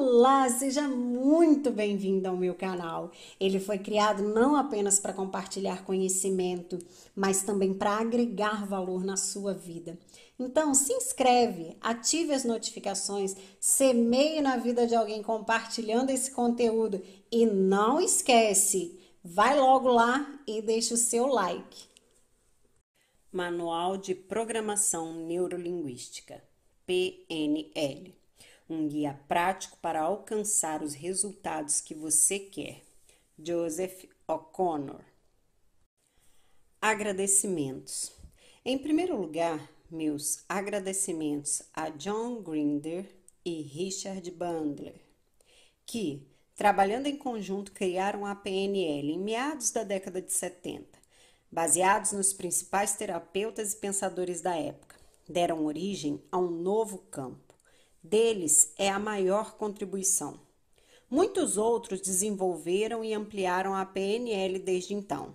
Olá, seja muito bem-vindo ao meu canal. Ele foi criado não apenas para compartilhar conhecimento, mas também para agregar valor na sua vida. Então, se inscreve, ative as notificações, semeie na vida de alguém compartilhando esse conteúdo e não esquece, vai logo lá e deixa o seu like. Manual de Programação Neurolinguística, PNL um guia prático para alcançar os resultados que você quer. Joseph O'Connor. Agradecimentos. Em primeiro lugar, meus agradecimentos a John Grinder e Richard Bandler, que, trabalhando em conjunto, criaram a PNL em meados da década de 70, baseados nos principais terapeutas e pensadores da época, deram origem a um novo campo deles é a maior contribuição. Muitos outros desenvolveram e ampliaram a PNL desde então.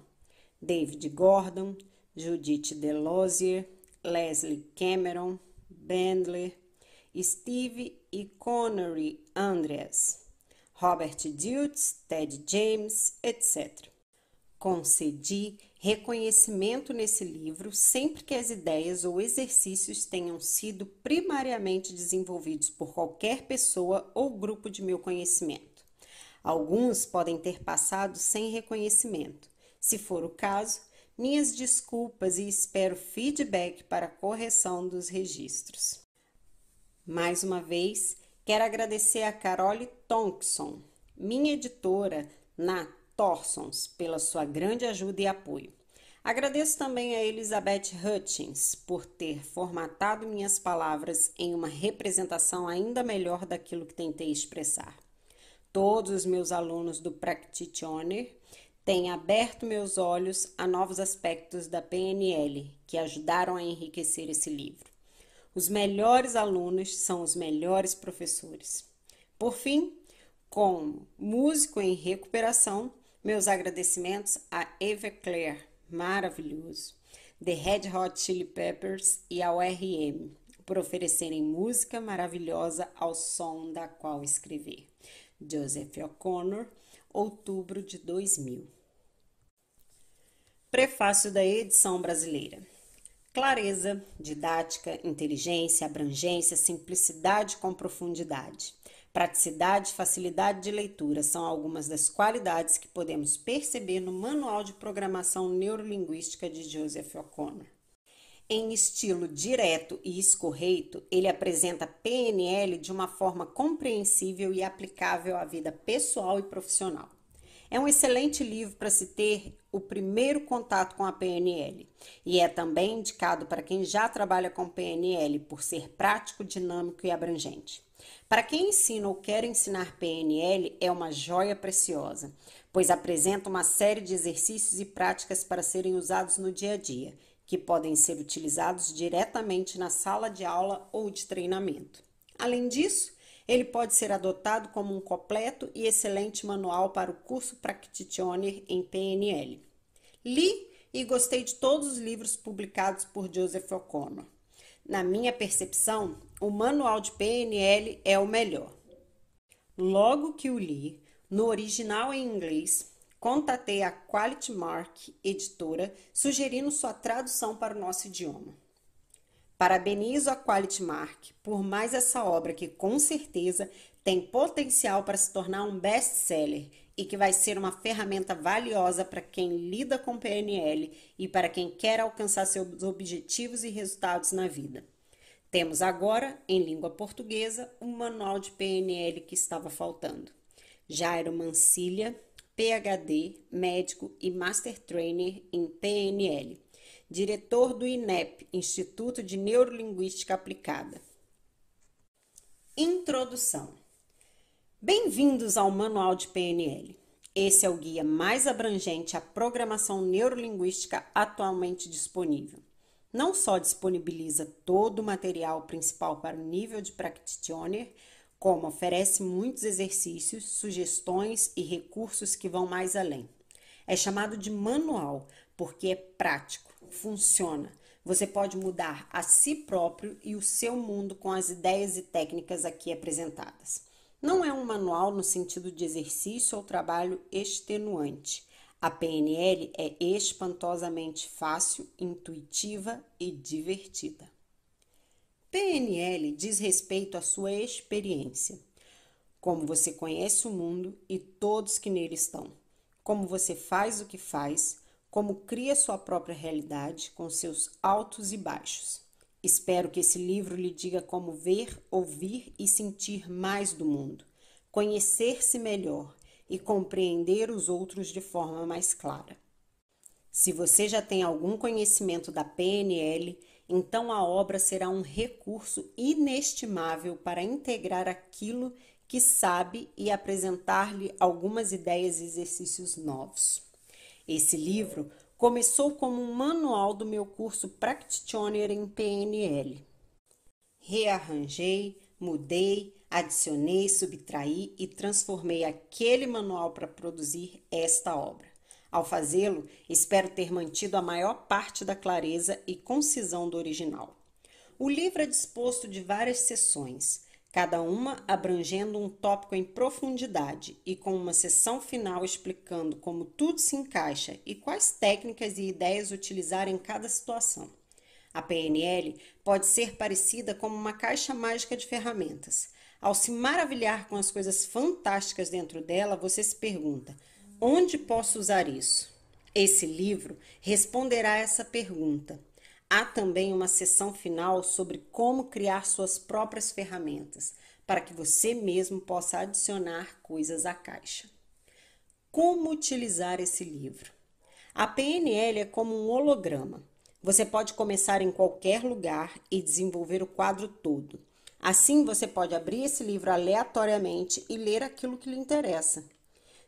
David Gordon, Judith Delosier, Leslie Cameron, Bandler, Steve e Connery Andreas, Robert Dutz, Ted James, etc. Concedi reconhecimento nesse livro sempre que as ideias ou exercícios tenham sido primariamente desenvolvidos por qualquer pessoa ou grupo de meu conhecimento. Alguns podem ter passado sem reconhecimento. Se for o caso, minhas desculpas e espero feedback para correção dos registros. Mais uma vez, quero agradecer a Carole Thompson, minha editora na Thorsons pela sua grande ajuda e apoio. Agradeço também a Elizabeth Hutchins por ter formatado minhas palavras em uma representação ainda melhor daquilo que tentei expressar. Todos os meus alunos do Practitioner têm aberto meus olhos a novos aspectos da PNL que ajudaram a enriquecer esse livro. Os melhores alunos são os melhores professores. Por fim, como músico em recuperação, meus agradecimentos a Everclear, maravilhoso, The Red Hot Chili Peppers e ao RM, por oferecerem música maravilhosa ao som da qual escrever. Joseph O'Connor, outubro de 2000. Prefácio da edição brasileira. Clareza, didática, inteligência, abrangência, simplicidade com profundidade. Praticidade e facilidade de leitura são algumas das qualidades que podemos perceber no Manual de Programação Neurolinguística de Joseph O'Connor. Em estilo direto e escorreito, ele apresenta PNL de uma forma compreensível e aplicável à vida pessoal e profissional. É um excelente livro para se ter o primeiro contato com a PNL e é também indicado para quem já trabalha com PNL por ser prático, dinâmico e abrangente. Para quem ensina ou quer ensinar PNL, é uma joia preciosa, pois apresenta uma série de exercícios e práticas para serem usados no dia a dia, que podem ser utilizados diretamente na sala de aula ou de treinamento. Além disso, ele pode ser adotado como um completo e excelente manual para o curso Practitioner em PNL. Li e gostei de todos os livros publicados por Joseph O'Connor. Na minha percepção, o manual de PNL é o melhor. Logo que o li, no original em inglês, contatei a Quality Mark editora sugerindo sua tradução para o nosso idioma. Parabenizo a Quality Mark por mais essa obra que com certeza tem potencial para se tornar um best-seller e que vai ser uma ferramenta valiosa para quem lida com PNL e para quem quer alcançar seus objetivos e resultados na vida. Temos agora, em língua portuguesa, um manual de PNL que estava faltando. Jairo Mancilha, PhD, médico e Master Trainer em PNL, diretor do INEP, Instituto de Neurolinguística Aplicada. Introdução. Bem-vindos ao Manual de PNL. Esse é o guia mais abrangente à programação neurolinguística atualmente disponível não só disponibiliza todo o material principal para o nível de practitioner, como oferece muitos exercícios, sugestões e recursos que vão mais além. É chamado de manual porque é prático, funciona. Você pode mudar a si próprio e o seu mundo com as ideias e técnicas aqui apresentadas. Não é um manual no sentido de exercício ou trabalho extenuante. A PNL é espantosamente fácil, intuitiva e divertida. PNL diz respeito à sua experiência, como você conhece o mundo e todos que nele estão, como você faz o que faz, como cria sua própria realidade com seus altos e baixos. Espero que esse livro lhe diga como ver, ouvir e sentir mais do mundo, conhecer-se melhor, e compreender os outros de forma mais clara. Se você já tem algum conhecimento da PNL, então a obra será um recurso inestimável para integrar aquilo que sabe e apresentar-lhe algumas ideias e exercícios novos. Esse livro começou como um manual do meu curso Practitioner em PNL. Rearranjei, mudei, Adicionei, subtraí e transformei aquele manual para produzir esta obra. Ao fazê-lo, espero ter mantido a maior parte da clareza e concisão do original. O livro é disposto de várias seções, cada uma abrangendo um tópico em profundidade e com uma sessão final explicando como tudo se encaixa e quais técnicas e ideias utilizar em cada situação. A PNL pode ser parecida como uma caixa mágica de ferramentas. Ao se maravilhar com as coisas fantásticas dentro dela, você se pergunta: onde posso usar isso? Esse livro responderá essa pergunta. Há também uma sessão final sobre como criar suas próprias ferramentas, para que você mesmo possa adicionar coisas à caixa. Como utilizar esse livro? A PNL é como um holograma. Você pode começar em qualquer lugar e desenvolver o quadro todo. Assim, você pode abrir esse livro aleatoriamente e ler aquilo que lhe interessa.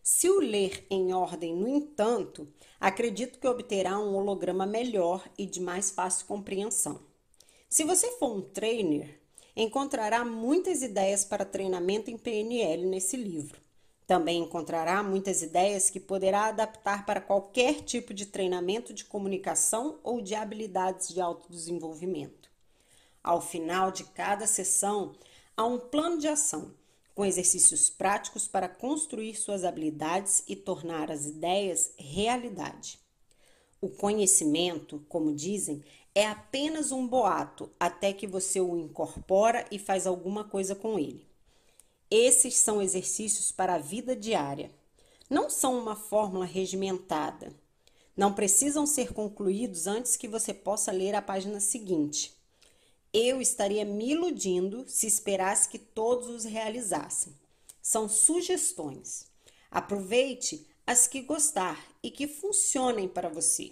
Se o ler em ordem, no entanto, acredito que obterá um holograma melhor e de mais fácil compreensão. Se você for um trainer, encontrará muitas ideias para treinamento em PNL nesse livro. Também encontrará muitas ideias que poderá adaptar para qualquer tipo de treinamento de comunicação ou de habilidades de autodesenvolvimento. Ao final de cada sessão, há um plano de ação, com exercícios práticos para construir suas habilidades e tornar as ideias realidade. O conhecimento, como dizem, é apenas um boato até que você o incorpora e faz alguma coisa com ele. Esses são exercícios para a vida diária. Não são uma fórmula regimentada. Não precisam ser concluídos antes que você possa ler a página seguinte. Eu estaria me iludindo se esperasse que todos os realizassem. São sugestões. Aproveite as que gostar e que funcionem para você.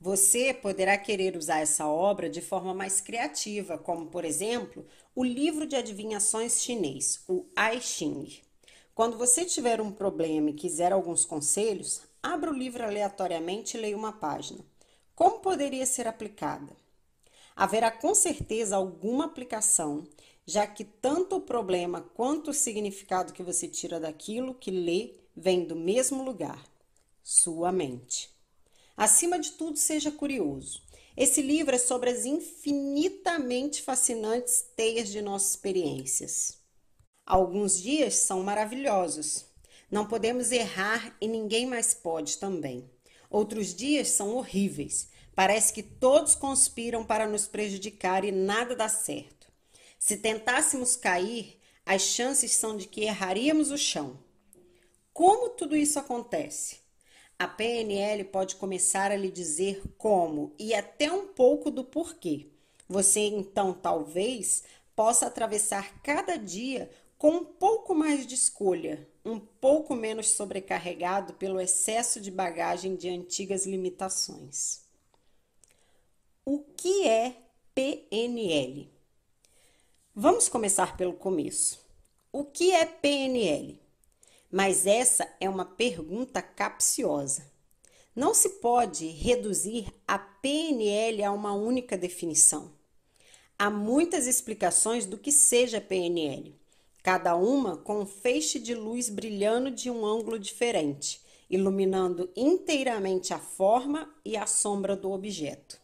Você poderá querer usar essa obra de forma mais criativa, como, por exemplo, o livro de adivinhações chinês, o I Ching. Quando você tiver um problema e quiser alguns conselhos, abra o livro aleatoriamente e leia uma página. Como poderia ser aplicada? haverá com certeza alguma aplicação, já que tanto o problema quanto o significado que você tira daquilo que lê vem do mesmo lugar, sua mente. Acima de tudo, seja curioso. Esse livro é sobre as infinitamente fascinantes teias de nossas experiências. Alguns dias são maravilhosos. Não podemos errar e ninguém mais pode também. Outros dias são horríveis, Parece que todos conspiram para nos prejudicar e nada dá certo. Se tentássemos cair, as chances são de que erraríamos o chão. Como tudo isso acontece? A PNL pode começar a lhe dizer como e até um pouco do porquê. Você então talvez possa atravessar cada dia com um pouco mais de escolha, um pouco menos sobrecarregado pelo excesso de bagagem de antigas limitações. O que é PNL? Vamos começar pelo começo. O que é PNL? Mas essa é uma pergunta capciosa. Não se pode reduzir a PNL a uma única definição. Há muitas explicações do que seja PNL, cada uma com um feixe de luz brilhando de um ângulo diferente, iluminando inteiramente a forma e a sombra do objeto.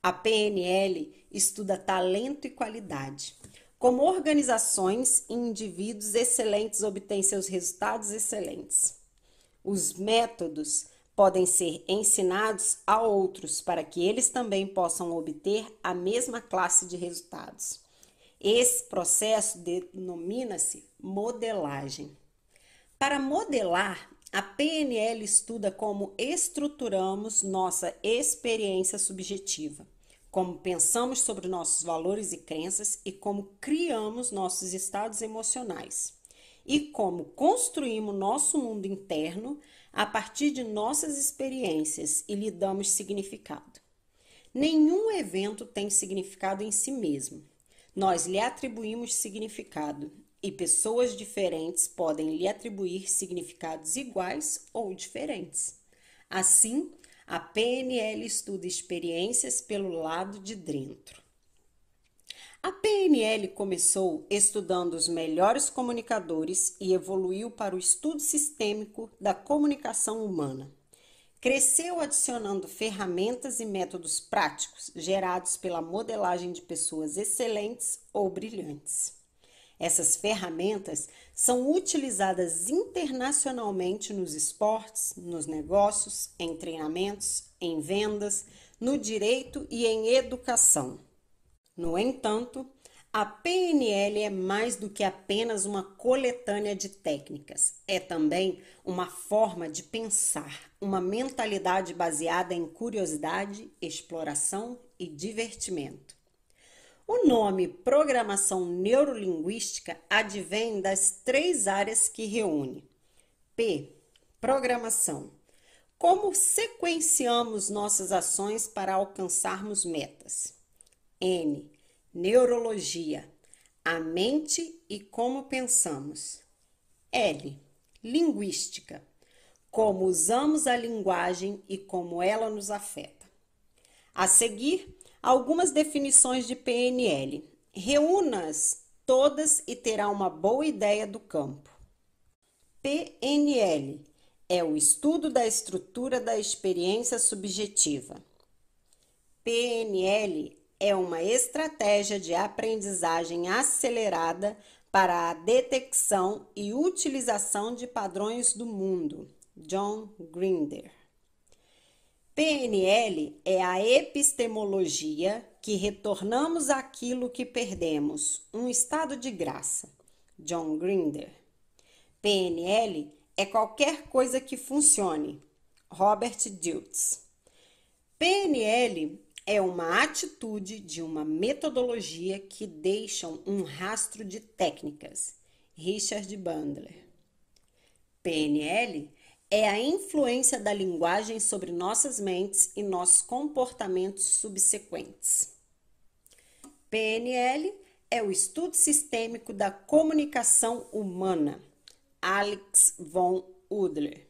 A PNL estuda talento e qualidade. Como organizações e indivíduos excelentes obtêm seus resultados excelentes. Os métodos podem ser ensinados a outros para que eles também possam obter a mesma classe de resultados. Esse processo denomina-se modelagem. Para modelar, a PNL estuda como estruturamos nossa experiência subjetiva, como pensamos sobre nossos valores e crenças e como criamos nossos estados emocionais, e como construímos nosso mundo interno a partir de nossas experiências e lhe damos significado. Nenhum evento tem significado em si mesmo. Nós lhe atribuímos significado e pessoas diferentes podem lhe atribuir significados iguais ou diferentes. Assim, a PNL estuda experiências pelo lado de dentro. A PNL começou estudando os melhores comunicadores e evoluiu para o estudo sistêmico da comunicação humana. Cresceu adicionando ferramentas e métodos práticos gerados pela modelagem de pessoas excelentes ou brilhantes. Essas ferramentas são utilizadas internacionalmente nos esportes, nos negócios, em treinamentos, em vendas, no direito e em educação. No entanto, a PNL é mais do que apenas uma coletânea de técnicas, é também uma forma de pensar, uma mentalidade baseada em curiosidade, exploração e divertimento. O nome programação neurolinguística advém das três áreas que reúne. P. Programação. Como sequenciamos nossas ações para alcançarmos metas. N. Neurologia. A mente e como pensamos. L. Linguística. Como usamos a linguagem e como ela nos afeta. A seguir, Algumas definições de PNL. Reúnas todas e terá uma boa ideia do campo. PNL é o estudo da estrutura da experiência subjetiva. PNL é uma estratégia de aprendizagem acelerada para a detecção e utilização de padrões do mundo. John Grinder. PNL é a epistemologia que retornamos aquilo que perdemos, um estado de graça. John Grinder. PNL é qualquer coisa que funcione. Robert Dilts. PNL é uma atitude de uma metodologia que deixam um rastro de técnicas. Richard Bandler. PNL é a influência da linguagem sobre nossas mentes e nossos comportamentos subsequentes. PNL é o estudo sistêmico da comunicação humana. Alex von Udler.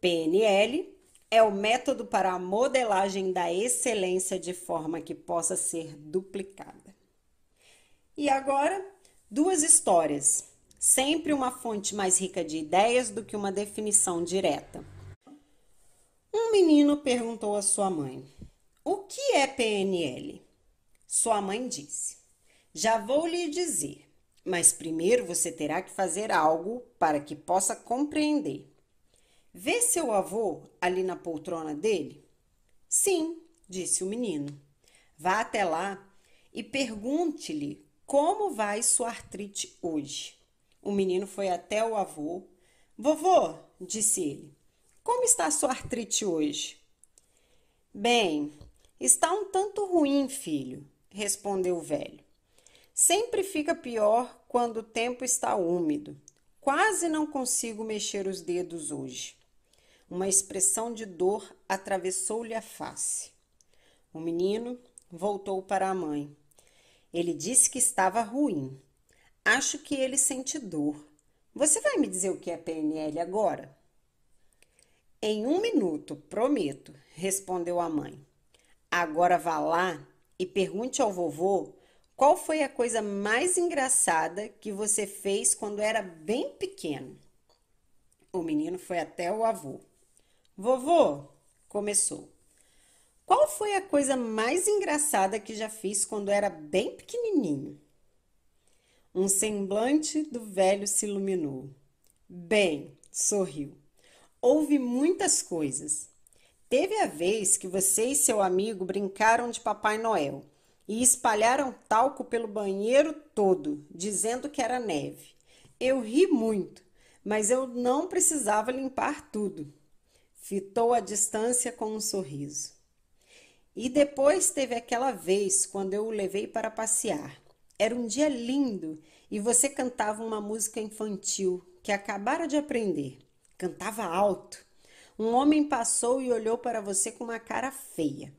PNL é o método para a modelagem da excelência de forma que possa ser duplicada. E agora, duas histórias sempre uma fonte mais rica de ideias do que uma definição direta. Um menino perguntou à sua mãe: O que é PNL? Sua mãe disse: Já vou lhe dizer, mas primeiro você terá que fazer algo para que possa compreender. Vê seu avô ali na poltrona dele? Sim, disse o menino. Vá até lá e pergunte-lhe como vai sua artrite hoje. O menino foi até o avô. Vovô, disse ele, como está a sua artrite hoje? Bem, está um tanto ruim, filho, respondeu o velho. Sempre fica pior quando o tempo está úmido. Quase não consigo mexer os dedos hoje. Uma expressão de dor atravessou-lhe a face. O menino voltou para a mãe. Ele disse que estava ruim. Acho que ele sente dor. Você vai me dizer o que é PNL agora? Em um minuto, prometo, respondeu a mãe. Agora vá lá e pergunte ao vovô qual foi a coisa mais engraçada que você fez quando era bem pequeno. O menino foi até o avô. Vovô, começou. Qual foi a coisa mais engraçada que já fiz quando era bem pequenininho? Um semblante do velho se iluminou. Bem, sorriu. Houve muitas coisas. Teve a vez que você e seu amigo brincaram de Papai Noel e espalharam talco pelo banheiro todo, dizendo que era neve. Eu ri muito, mas eu não precisava limpar tudo. Fitou a distância com um sorriso. E depois teve aquela vez quando eu o levei para passear. Era um dia lindo e você cantava uma música infantil que acabara de aprender. Cantava alto. Um homem passou e olhou para você com uma cara feia.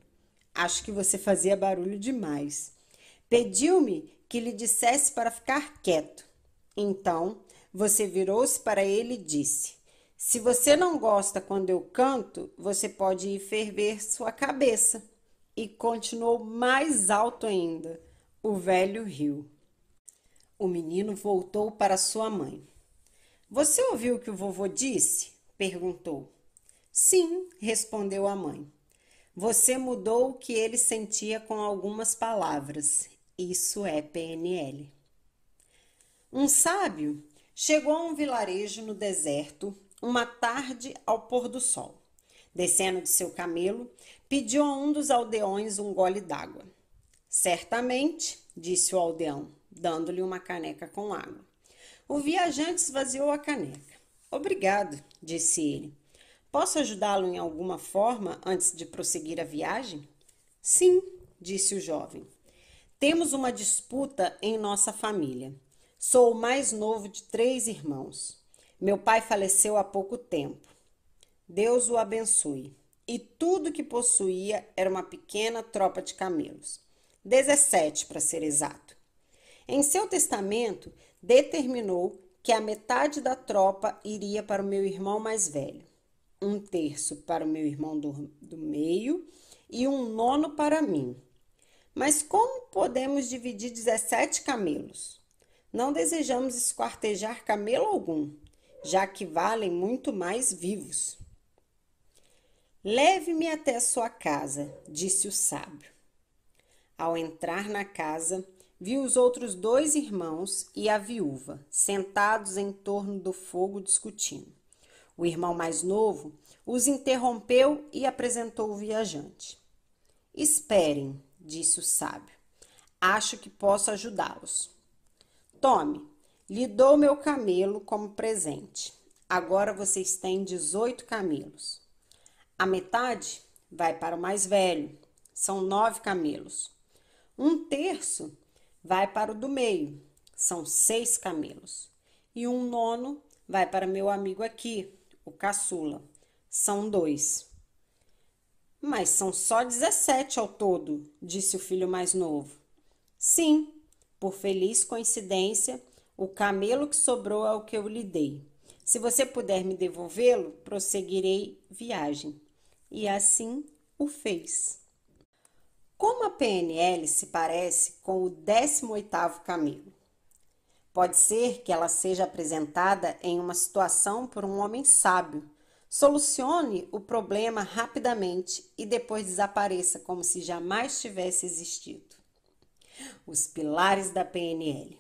Acho que você fazia barulho demais. Pediu-me que lhe dissesse para ficar quieto. Então, você virou-se para ele e disse: Se você não gosta quando eu canto, você pode ir ferver sua cabeça. E continuou mais alto ainda. O velho riu. O menino voltou para sua mãe. Você ouviu o que o vovô disse? perguntou. Sim, respondeu a mãe. Você mudou o que ele sentia com algumas palavras. Isso é PNL. Um sábio chegou a um vilarejo no deserto uma tarde ao pôr do sol. Descendo de seu camelo, pediu a um dos aldeões um gole d'água. Certamente, disse o aldeão, dando-lhe uma caneca com água. O viajante esvaziou a caneca. Obrigado, disse ele. Posso ajudá-lo em alguma forma antes de prosseguir a viagem? Sim, disse o jovem. Temos uma disputa em nossa família. Sou o mais novo de três irmãos. Meu pai faleceu há pouco tempo. Deus o abençoe. E tudo que possuía era uma pequena tropa de camelos. 17 para ser exato. Em seu testamento, determinou que a metade da tropa iria para o meu irmão mais velho, um terço para o meu irmão do, do meio e um nono para mim. Mas como podemos dividir 17 camelos? Não desejamos esquartejar camelo algum, já que valem muito mais vivos. Leve-me até a sua casa, disse o sábio. Ao entrar na casa, viu os outros dois irmãos e a viúva sentados em torno do fogo discutindo. O irmão mais novo os interrompeu e apresentou o viajante. Esperem, disse o sábio. Acho que posso ajudá-los. Tome, lhe dou meu camelo como presente. Agora vocês têm 18 camelos. A metade vai para o mais velho, são nove camelos. Um terço vai para o do meio, são seis camelos. E um nono vai para meu amigo aqui, o caçula, são dois. Mas são só 17 ao todo, disse o filho mais novo. Sim, por feliz coincidência, o camelo que sobrou é o que eu lhe dei. Se você puder me devolvê-lo, prosseguirei viagem. E assim o fez. Como a PNL se parece com o 18º caminho? Pode ser que ela seja apresentada em uma situação por um homem sábio, solucione o problema rapidamente e depois desapareça como se jamais tivesse existido. Os pilares da PNL.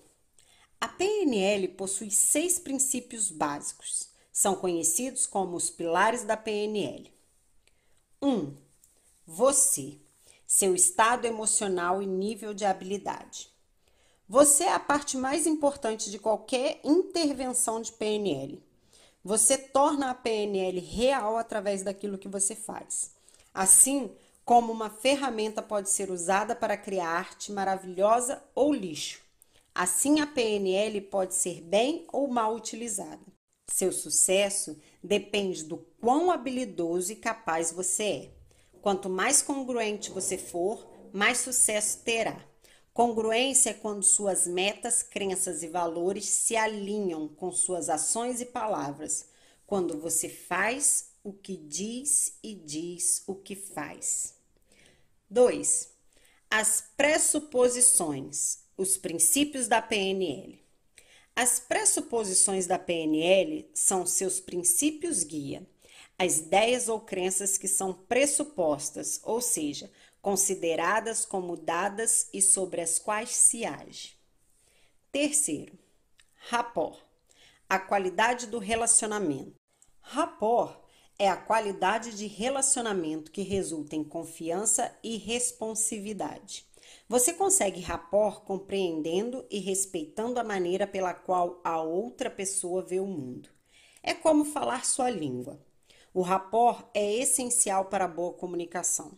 A PNL possui seis princípios básicos. São conhecidos como os pilares da PNL. 1. Um, você seu estado emocional e nível de habilidade. Você é a parte mais importante de qualquer intervenção de PNL. Você torna a PNL real através daquilo que você faz. Assim como uma ferramenta pode ser usada para criar arte maravilhosa ou lixo. Assim, a PNL pode ser bem ou mal utilizada. Seu sucesso depende do quão habilidoso e capaz você é. Quanto mais congruente você for, mais sucesso terá. Congruência é quando suas metas, crenças e valores se alinham com suas ações e palavras. Quando você faz o que diz e diz o que faz. 2. As pressuposições, os princípios da PNL. As pressuposições da PNL são seus princípios guia as ideias ou crenças que são pressupostas, ou seja, consideradas como dadas e sobre as quais se age. Terceiro, rapport a qualidade do relacionamento. Rapport é a qualidade de relacionamento que resulta em confiança e responsividade. Você consegue rapor, compreendendo e respeitando a maneira pela qual a outra pessoa vê o mundo. É como falar sua língua. O rapport é essencial para a boa comunicação.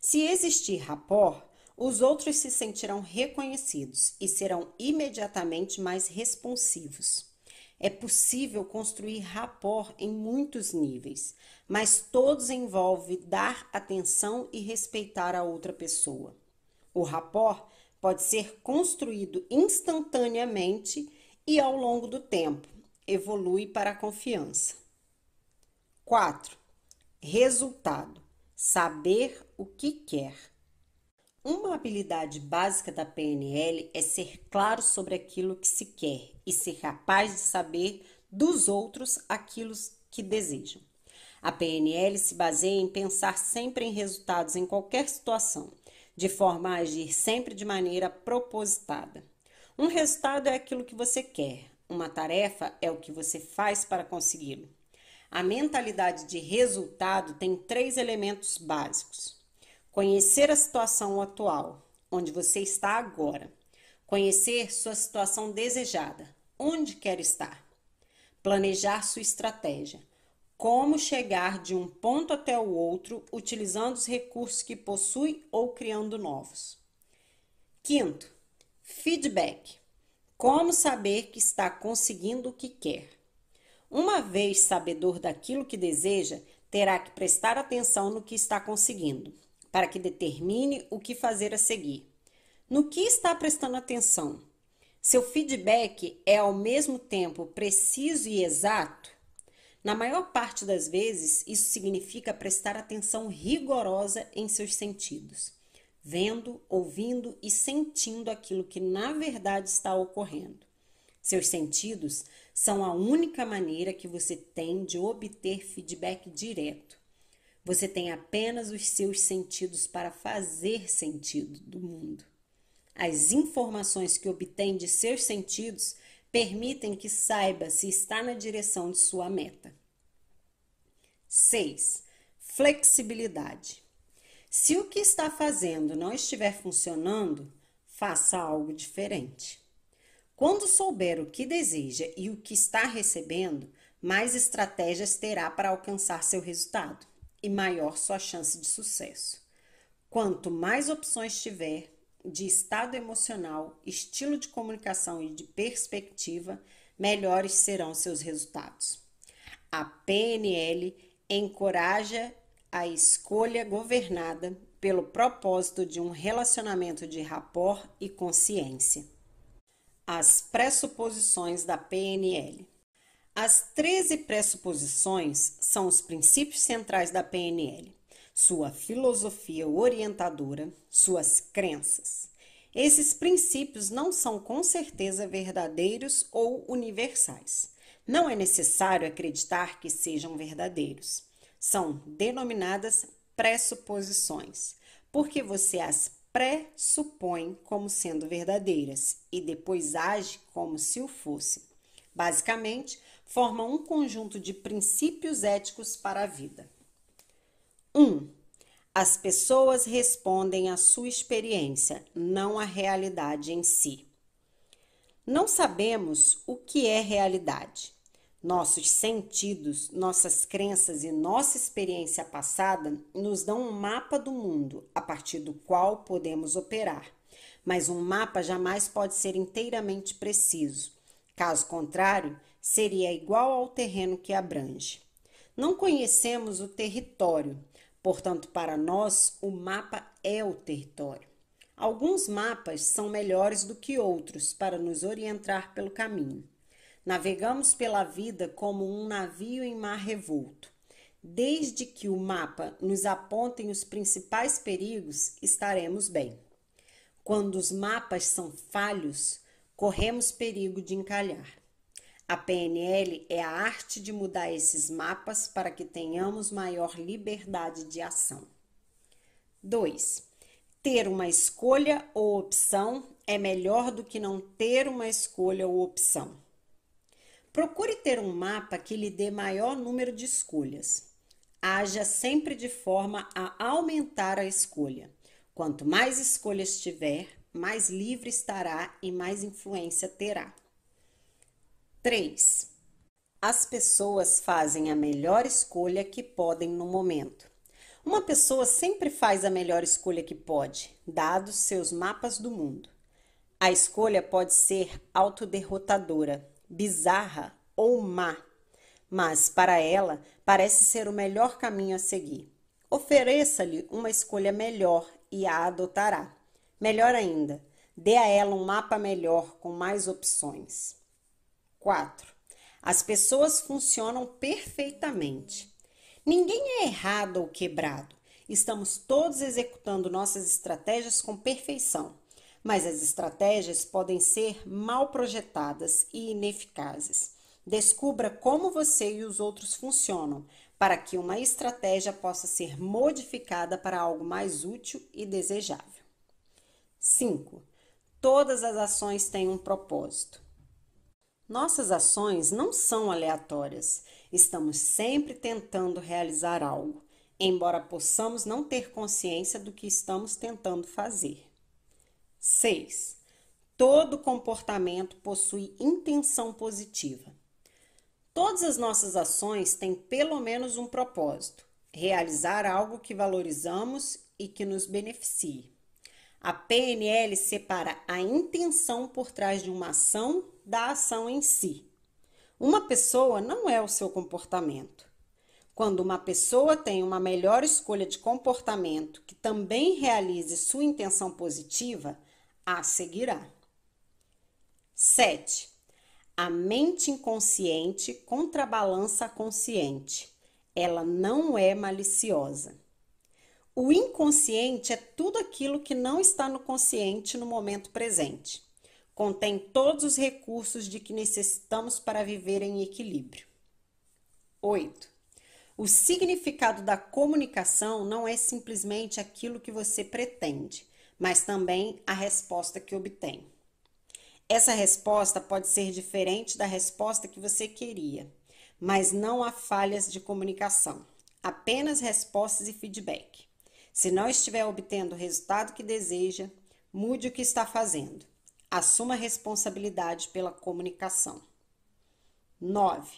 Se existir rapport, os outros se sentirão reconhecidos e serão imediatamente mais responsivos. É possível construir rapport em muitos níveis, mas todos envolve dar atenção e respeitar a outra pessoa. O rapport pode ser construído instantaneamente e ao longo do tempo, evolui para a confiança. 4. Resultado: saber o que quer. Uma habilidade básica da PNL é ser claro sobre aquilo que se quer e ser capaz de saber dos outros aquilo que desejam. A PNL se baseia em pensar sempre em resultados em qualquer situação, de forma a agir sempre de maneira propositada. Um resultado é aquilo que você quer, uma tarefa é o que você faz para consegui-lo. A mentalidade de resultado tem três elementos básicos: conhecer a situação atual, onde você está agora, conhecer sua situação desejada, onde quer estar, planejar sua estratégia, como chegar de um ponto até o outro utilizando os recursos que possui ou criando novos. Quinto, feedback. Como saber que está conseguindo o que quer? Uma vez sabedor daquilo que deseja, terá que prestar atenção no que está conseguindo, para que determine o que fazer a seguir. No que está prestando atenção? Seu feedback é ao mesmo tempo preciso e exato? Na maior parte das vezes, isso significa prestar atenção rigorosa em seus sentidos, vendo, ouvindo e sentindo aquilo que na verdade está ocorrendo. Seus sentidos são a única maneira que você tem de obter feedback direto. Você tem apenas os seus sentidos para fazer sentido do mundo. As informações que obtém de seus sentidos permitem que saiba se está na direção de sua meta. 6. Flexibilidade. Se o que está fazendo não estiver funcionando, faça algo diferente. Quando souber o que deseja e o que está recebendo, mais estratégias terá para alcançar seu resultado e maior sua chance de sucesso. Quanto mais opções tiver de estado emocional, estilo de comunicação e de perspectiva, melhores serão seus resultados. A PNL encoraja a escolha governada pelo propósito de um relacionamento de rapport e consciência. As pressuposições da PNL. As 13 pressuposições são os princípios centrais da PNL, sua filosofia orientadora, suas crenças. Esses princípios não são com certeza verdadeiros ou universais. Não é necessário acreditar que sejam verdadeiros. São denominadas pressuposições, porque você as pressupõe como sendo verdadeiras e depois age como se o fosse. Basicamente, forma um conjunto de princípios éticos para a vida. 1. Um, as pessoas respondem à sua experiência, não à realidade em si. Não sabemos o que é realidade. Nossos sentidos, nossas crenças e nossa experiência passada nos dão um mapa do mundo a partir do qual podemos operar, mas um mapa jamais pode ser inteiramente preciso. Caso contrário, seria igual ao terreno que abrange. Não conhecemos o território, portanto, para nós, o mapa é o território. Alguns mapas são melhores do que outros para nos orientar pelo caminho. Navegamos pela vida como um navio em mar revolto. Desde que o mapa nos apontem os principais perigos, estaremos bem. Quando os mapas são falhos, corremos perigo de encalhar. A PNL é a arte de mudar esses mapas para que tenhamos maior liberdade de ação. 2. Ter uma escolha ou opção é melhor do que não ter uma escolha ou opção. Procure ter um mapa que lhe dê maior número de escolhas. Haja sempre de forma a aumentar a escolha. Quanto mais escolhas tiver, mais livre estará e mais influência terá. 3. As pessoas fazem a melhor escolha que podem no momento. Uma pessoa sempre faz a melhor escolha que pode, dados seus mapas do mundo. A escolha pode ser autoderrotadora, bizarra ou má, mas para ela parece ser o melhor caminho a seguir. Ofereça-lhe uma escolha melhor e a adotará. Melhor ainda, dê a ela um mapa melhor com mais opções. 4. As pessoas funcionam perfeitamente. Ninguém é errado ou quebrado. Estamos todos executando nossas estratégias com perfeição mas as estratégias podem ser mal projetadas e ineficazes. Descubra como você e os outros funcionam para que uma estratégia possa ser modificada para algo mais útil e desejável. 5. Todas as ações têm um propósito. Nossas ações não são aleatórias. Estamos sempre tentando realizar algo, embora possamos não ter consciência do que estamos tentando fazer. 6. Todo comportamento possui intenção positiva. Todas as nossas ações têm pelo menos um propósito: realizar algo que valorizamos e que nos beneficie. A PNL separa a intenção por trás de uma ação da ação em si. Uma pessoa não é o seu comportamento. Quando uma pessoa tem uma melhor escolha de comportamento que também realize sua intenção positiva, a seguirá. 7. A mente inconsciente contrabalança a consciente. Ela não é maliciosa. O inconsciente é tudo aquilo que não está no consciente no momento presente. Contém todos os recursos de que necessitamos para viver em equilíbrio. 8. O significado da comunicação não é simplesmente aquilo que você pretende, mas também a resposta que obtém. Essa resposta pode ser diferente da resposta que você queria, mas não há falhas de comunicação, apenas respostas e feedback. Se não estiver obtendo o resultado que deseja, mude o que está fazendo. Assuma responsabilidade pela comunicação. 9.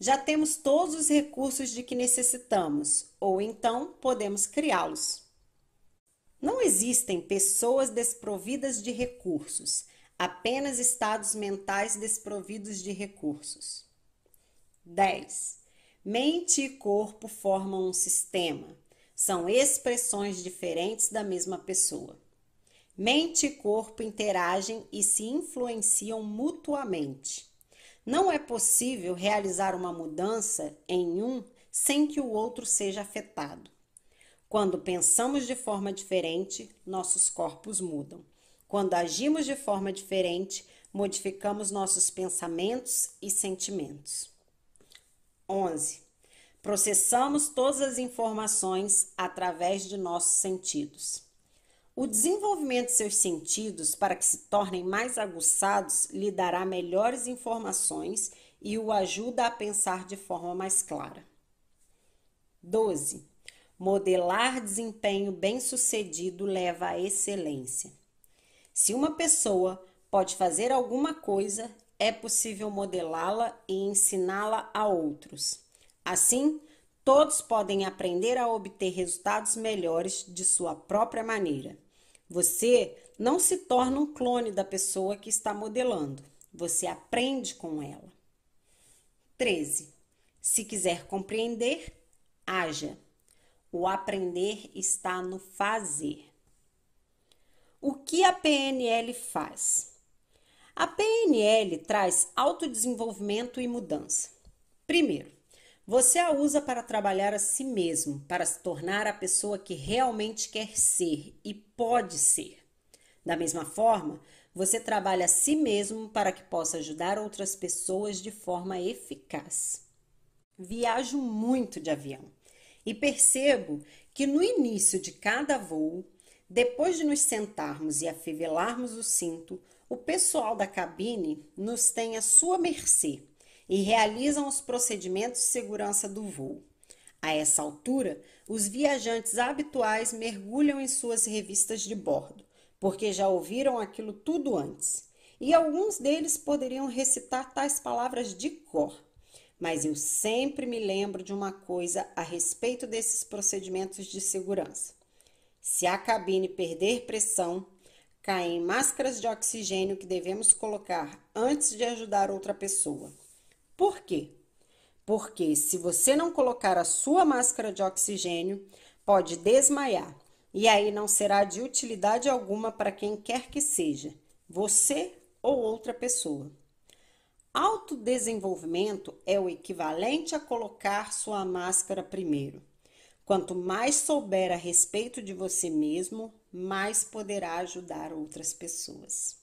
Já temos todos os recursos de que necessitamos, ou então podemos criá-los. Não existem pessoas desprovidas de recursos, apenas estados mentais desprovidos de recursos. 10. Mente e corpo formam um sistema. São expressões diferentes da mesma pessoa. Mente e corpo interagem e se influenciam mutuamente. Não é possível realizar uma mudança em um sem que o outro seja afetado. Quando pensamos de forma diferente, nossos corpos mudam. Quando agimos de forma diferente, modificamos nossos pensamentos e sentimentos. 11. Processamos todas as informações através de nossos sentidos. O desenvolvimento de seus sentidos para que se tornem mais aguçados lhe dará melhores informações e o ajuda a pensar de forma mais clara. 12. Modelar desempenho bem-sucedido leva à excelência. Se uma pessoa pode fazer alguma coisa, é possível modelá-la e ensiná-la a outros. Assim, todos podem aprender a obter resultados melhores de sua própria maneira. Você não se torna um clone da pessoa que está modelando, você aprende com ela. 13. Se quiser compreender, haja. O aprender está no fazer. O que a PNL faz? A PNL traz autodesenvolvimento e mudança. Primeiro, você a usa para trabalhar a si mesmo, para se tornar a pessoa que realmente quer ser e pode ser. Da mesma forma, você trabalha a si mesmo para que possa ajudar outras pessoas de forma eficaz. Viajo muito de avião e percebo que no início de cada voo, depois de nos sentarmos e afivelarmos o cinto, o pessoal da cabine nos tem à sua mercê e realizam os procedimentos de segurança do voo. A essa altura, os viajantes habituais mergulham em suas revistas de bordo, porque já ouviram aquilo tudo antes. E alguns deles poderiam recitar tais palavras de cor mas eu sempre me lembro de uma coisa a respeito desses procedimentos de segurança. Se a cabine perder pressão, caem máscaras de oxigênio que devemos colocar antes de ajudar outra pessoa. Por quê? Porque se você não colocar a sua máscara de oxigênio, pode desmaiar e aí não será de utilidade alguma para quem quer que seja, você ou outra pessoa. Autodesenvolvimento é o equivalente a colocar sua máscara primeiro. Quanto mais souber a respeito de você mesmo, mais poderá ajudar outras pessoas.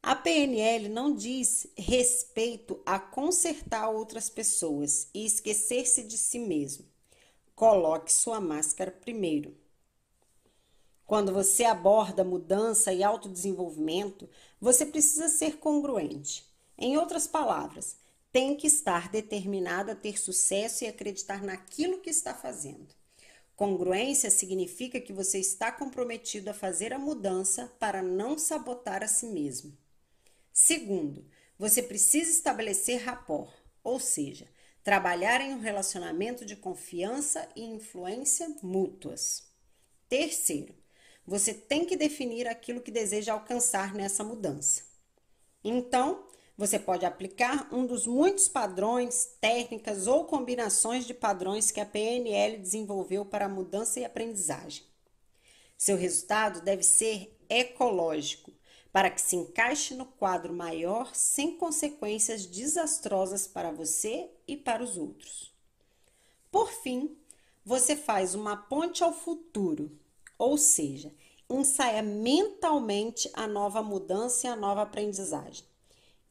A PNL não diz respeito a consertar outras pessoas e esquecer-se de si mesmo. Coloque sua máscara primeiro. Quando você aborda mudança e autodesenvolvimento, você precisa ser congruente. Em outras palavras, tem que estar determinado a ter sucesso e acreditar naquilo que está fazendo. Congruência significa que você está comprometido a fazer a mudança para não sabotar a si mesmo. Segundo, você precisa estabelecer rapport, ou seja, trabalhar em um relacionamento de confiança e influência mútuas. Terceiro, você tem que definir aquilo que deseja alcançar nessa mudança. Então, você pode aplicar um dos muitos padrões, técnicas ou combinações de padrões que a PNL desenvolveu para a mudança e aprendizagem. Seu resultado deve ser ecológico, para que se encaixe no quadro maior sem consequências desastrosas para você e para os outros. Por fim, você faz uma ponte ao futuro, ou seja, ensaia mentalmente a nova mudança e a nova aprendizagem.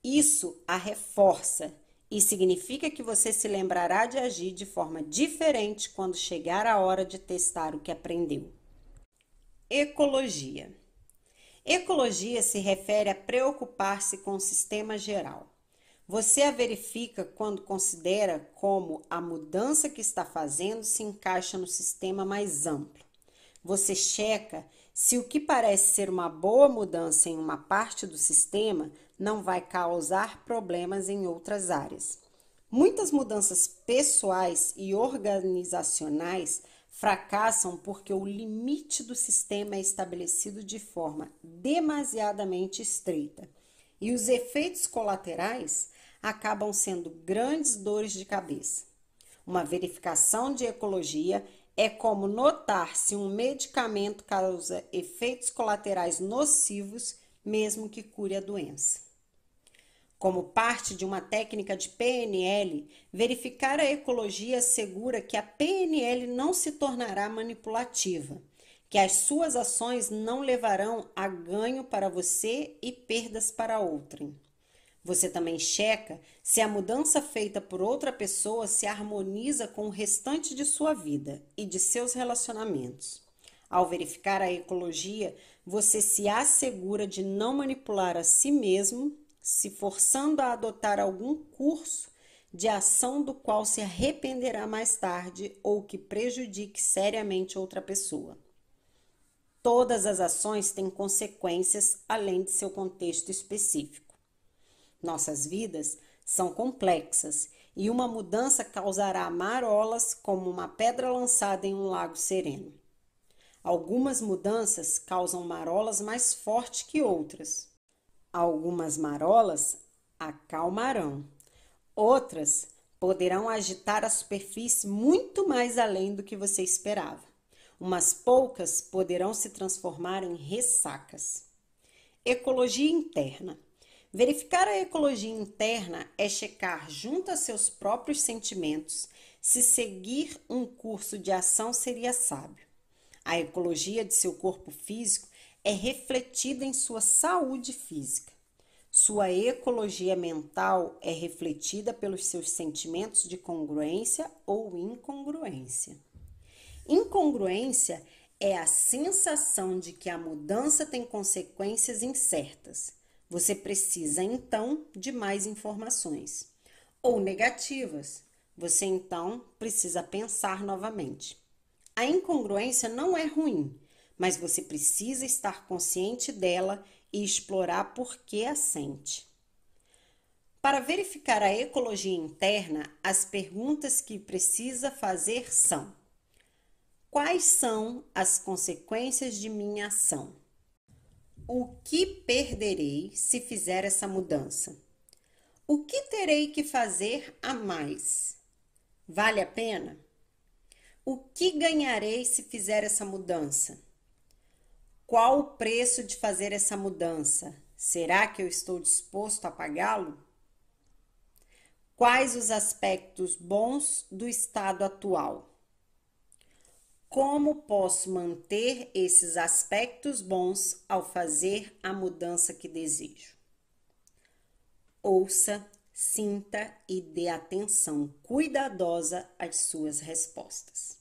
Isso a reforça e significa que você se lembrará de agir de forma diferente quando chegar a hora de testar o que aprendeu. Ecologia. Ecologia se refere a preocupar-se com o sistema geral. Você a verifica quando considera como a mudança que está fazendo se encaixa no sistema mais amplo. Você checa se o que parece ser uma boa mudança em uma parte do sistema não vai causar problemas em outras áreas. Muitas mudanças pessoais e organizacionais fracassam porque o limite do sistema é estabelecido de forma demasiadamente estreita e os efeitos colaterais acabam sendo grandes dores de cabeça. Uma verificação de ecologia é como notar se um medicamento causa efeitos colaterais nocivos, mesmo que cure a doença. Como parte de uma técnica de PNL, verificar a ecologia assegura que a PNL não se tornará manipulativa, que as suas ações não levarão a ganho para você e perdas para outrem. Você também checa se a mudança feita por outra pessoa se harmoniza com o restante de sua vida e de seus relacionamentos. Ao verificar a ecologia, você se assegura de não manipular a si mesmo se forçando a adotar algum curso de ação do qual se arrependerá mais tarde ou que prejudique seriamente outra pessoa. Todas as ações têm consequências além de seu contexto específico. Nossas vidas são complexas e uma mudança causará marolas como uma pedra lançada em um lago sereno. Algumas mudanças causam marolas mais fortes que outras. Algumas marolas acalmarão, outras poderão agitar a superfície muito mais além do que você esperava. Umas poucas poderão se transformar em ressacas. Ecologia interna. Verificar a ecologia interna é checar junto a seus próprios sentimentos se seguir um curso de ação seria sábio. A ecologia de seu corpo físico é refletida em sua saúde física. Sua ecologia mental é refletida pelos seus sentimentos de congruência ou incongruência. Incongruência é a sensação de que a mudança tem consequências incertas. Você precisa então de mais informações. Ou negativas. Você então precisa pensar novamente. A incongruência não é ruim mas você precisa estar consciente dela e explorar por que a sente. Para verificar a ecologia interna, as perguntas que precisa fazer são: Quais são as consequências de minha ação? O que perderei se fizer essa mudança? O que terei que fazer a mais? Vale a pena? O que ganharei se fizer essa mudança? Qual o preço de fazer essa mudança? Será que eu estou disposto a pagá-lo? Quais os aspectos bons do estado atual? Como posso manter esses aspectos bons ao fazer a mudança que desejo? Ouça, sinta e dê atenção cuidadosa às suas respostas.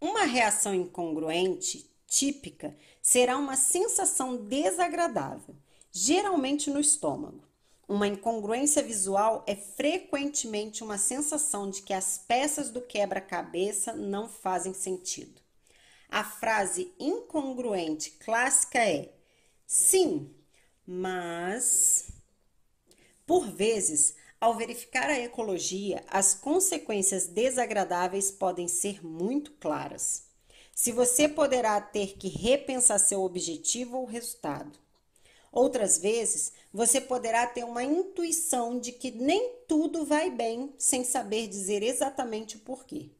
Uma reação incongruente típica será uma sensação desagradável, geralmente no estômago. Uma incongruência visual é frequentemente uma sensação de que as peças do quebra-cabeça não fazem sentido. A frase incongruente clássica é: sim, mas. Por vezes, ao verificar a ecologia, as consequências desagradáveis podem ser muito claras se você poderá ter que repensar seu objetivo ou resultado. Outras vezes, você poderá ter uma intuição de que nem tudo vai bem sem saber dizer exatamente o porquê.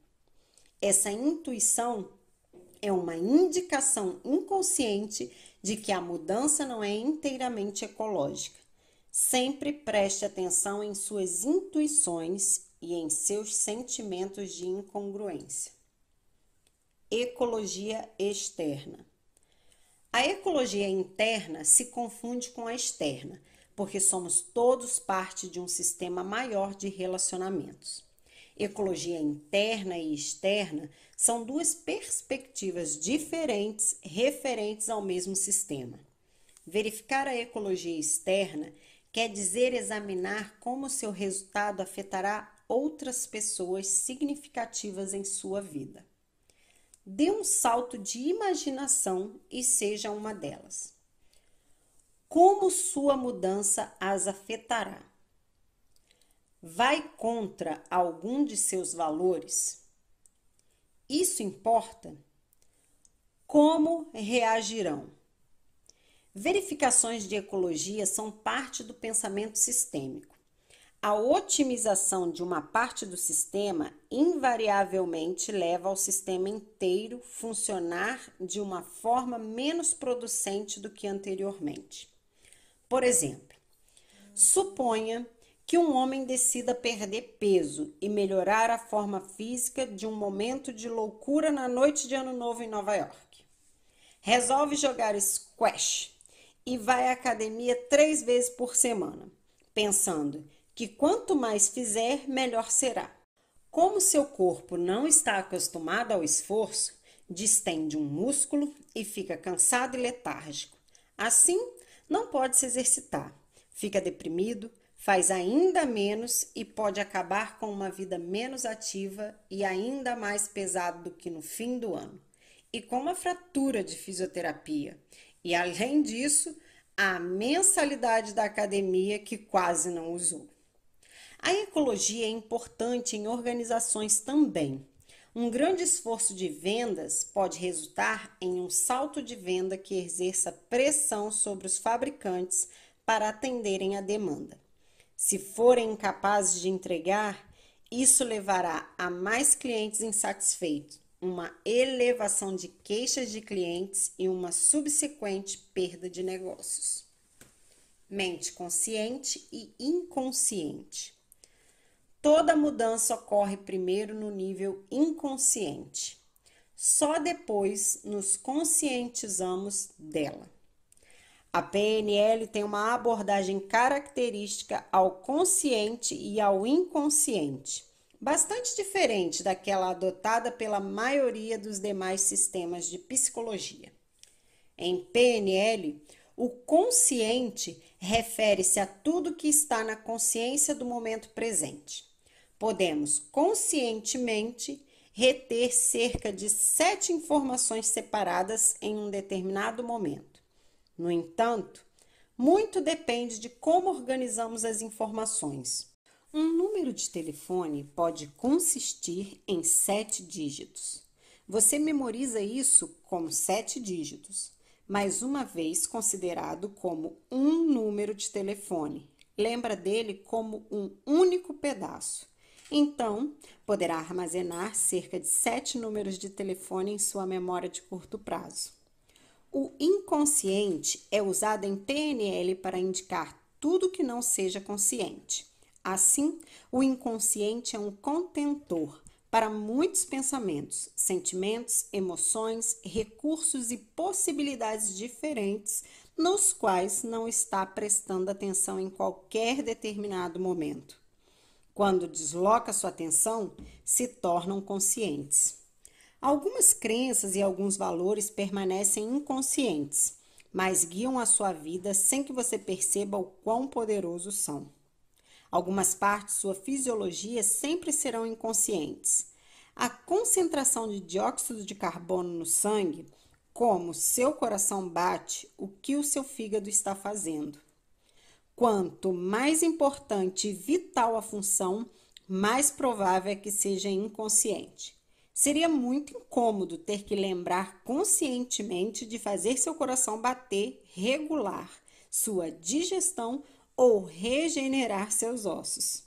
Essa intuição é uma indicação inconsciente de que a mudança não é inteiramente ecológica. Sempre preste atenção em suas intuições e em seus sentimentos de incongruência ecologia externa. A ecologia interna se confunde com a externa, porque somos todos parte de um sistema maior de relacionamentos. Ecologia interna e externa são duas perspectivas diferentes referentes ao mesmo sistema. Verificar a ecologia externa quer dizer examinar como seu resultado afetará outras pessoas significativas em sua vida dê um salto de imaginação e seja uma delas. Como sua mudança as afetará? Vai contra algum de seus valores? Isso importa? Como reagirão? Verificações de ecologia são parte do pensamento sistêmico. A otimização de uma parte do sistema invariavelmente leva ao sistema inteiro funcionar de uma forma menos producente do que anteriormente. Por exemplo, suponha que um homem decida perder peso e melhorar a forma física de um momento de loucura na noite de Ano Novo em Nova York. Resolve jogar squash e vai à academia três vezes por semana, pensando que quanto mais fizer, melhor será. Como seu corpo não está acostumado ao esforço, distende um músculo e fica cansado e letárgico. Assim, não pode se exercitar, fica deprimido, faz ainda menos e pode acabar com uma vida menos ativa e ainda mais pesada do que no fim do ano. E com uma fratura de fisioterapia. E além disso, a mensalidade da academia que quase não usou. A ecologia é importante em organizações também. Um grande esforço de vendas pode resultar em um salto de venda que exerça pressão sobre os fabricantes para atenderem à demanda. Se forem incapazes de entregar, isso levará a mais clientes insatisfeitos, uma elevação de queixas de clientes e uma subsequente perda de negócios. Mente consciente e inconsciente. Toda mudança ocorre primeiro no nível inconsciente. Só depois nos conscientizamos dela. A PNL tem uma abordagem característica ao consciente e ao inconsciente, bastante diferente daquela adotada pela maioria dos demais sistemas de psicologia. Em PNL, o consciente refere-se a tudo que está na consciência do momento presente podemos conscientemente reter cerca de sete informações separadas em um determinado momento. No entanto, muito depende de como organizamos as informações. Um número de telefone pode consistir em sete dígitos. Você memoriza isso como sete dígitos, mais uma vez considerado como um número de telefone. Lembra dele como um único pedaço então, poderá armazenar cerca de sete números de telefone em sua memória de curto prazo. O inconsciente é usado em PNL para indicar tudo que não seja consciente. Assim, o inconsciente é um contentor para muitos pensamentos, sentimentos, emoções, recursos e possibilidades diferentes nos quais não está prestando atenção em qualquer determinado momento quando desloca sua atenção, se tornam conscientes. Algumas crenças e alguns valores permanecem inconscientes, mas guiam a sua vida sem que você perceba o quão poderosos são. Algumas partes sua fisiologia sempre serão inconscientes. A concentração de dióxido de carbono no sangue, como seu coração bate, o que o seu fígado está fazendo Quanto mais importante e vital a função, mais provável é que seja inconsciente. Seria muito incômodo ter que lembrar conscientemente de fazer seu coração bater regular, sua digestão ou regenerar seus ossos.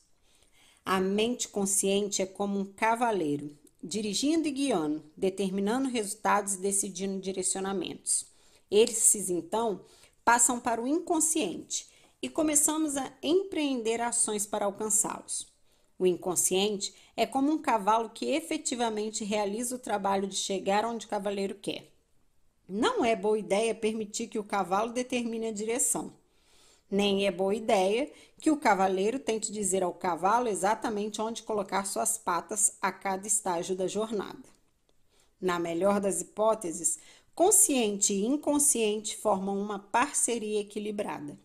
A mente consciente é como um cavaleiro, dirigindo e guiando, determinando resultados e decidindo direcionamentos. Esses, então, passam para o inconsciente, e começamos a empreender ações para alcançá-los. O inconsciente é como um cavalo que efetivamente realiza o trabalho de chegar onde o cavaleiro quer. Não é boa ideia permitir que o cavalo determine a direção. Nem é boa ideia que o cavaleiro tente dizer ao cavalo exatamente onde colocar suas patas a cada estágio da jornada. Na melhor das hipóteses, consciente e inconsciente formam uma parceria equilibrada.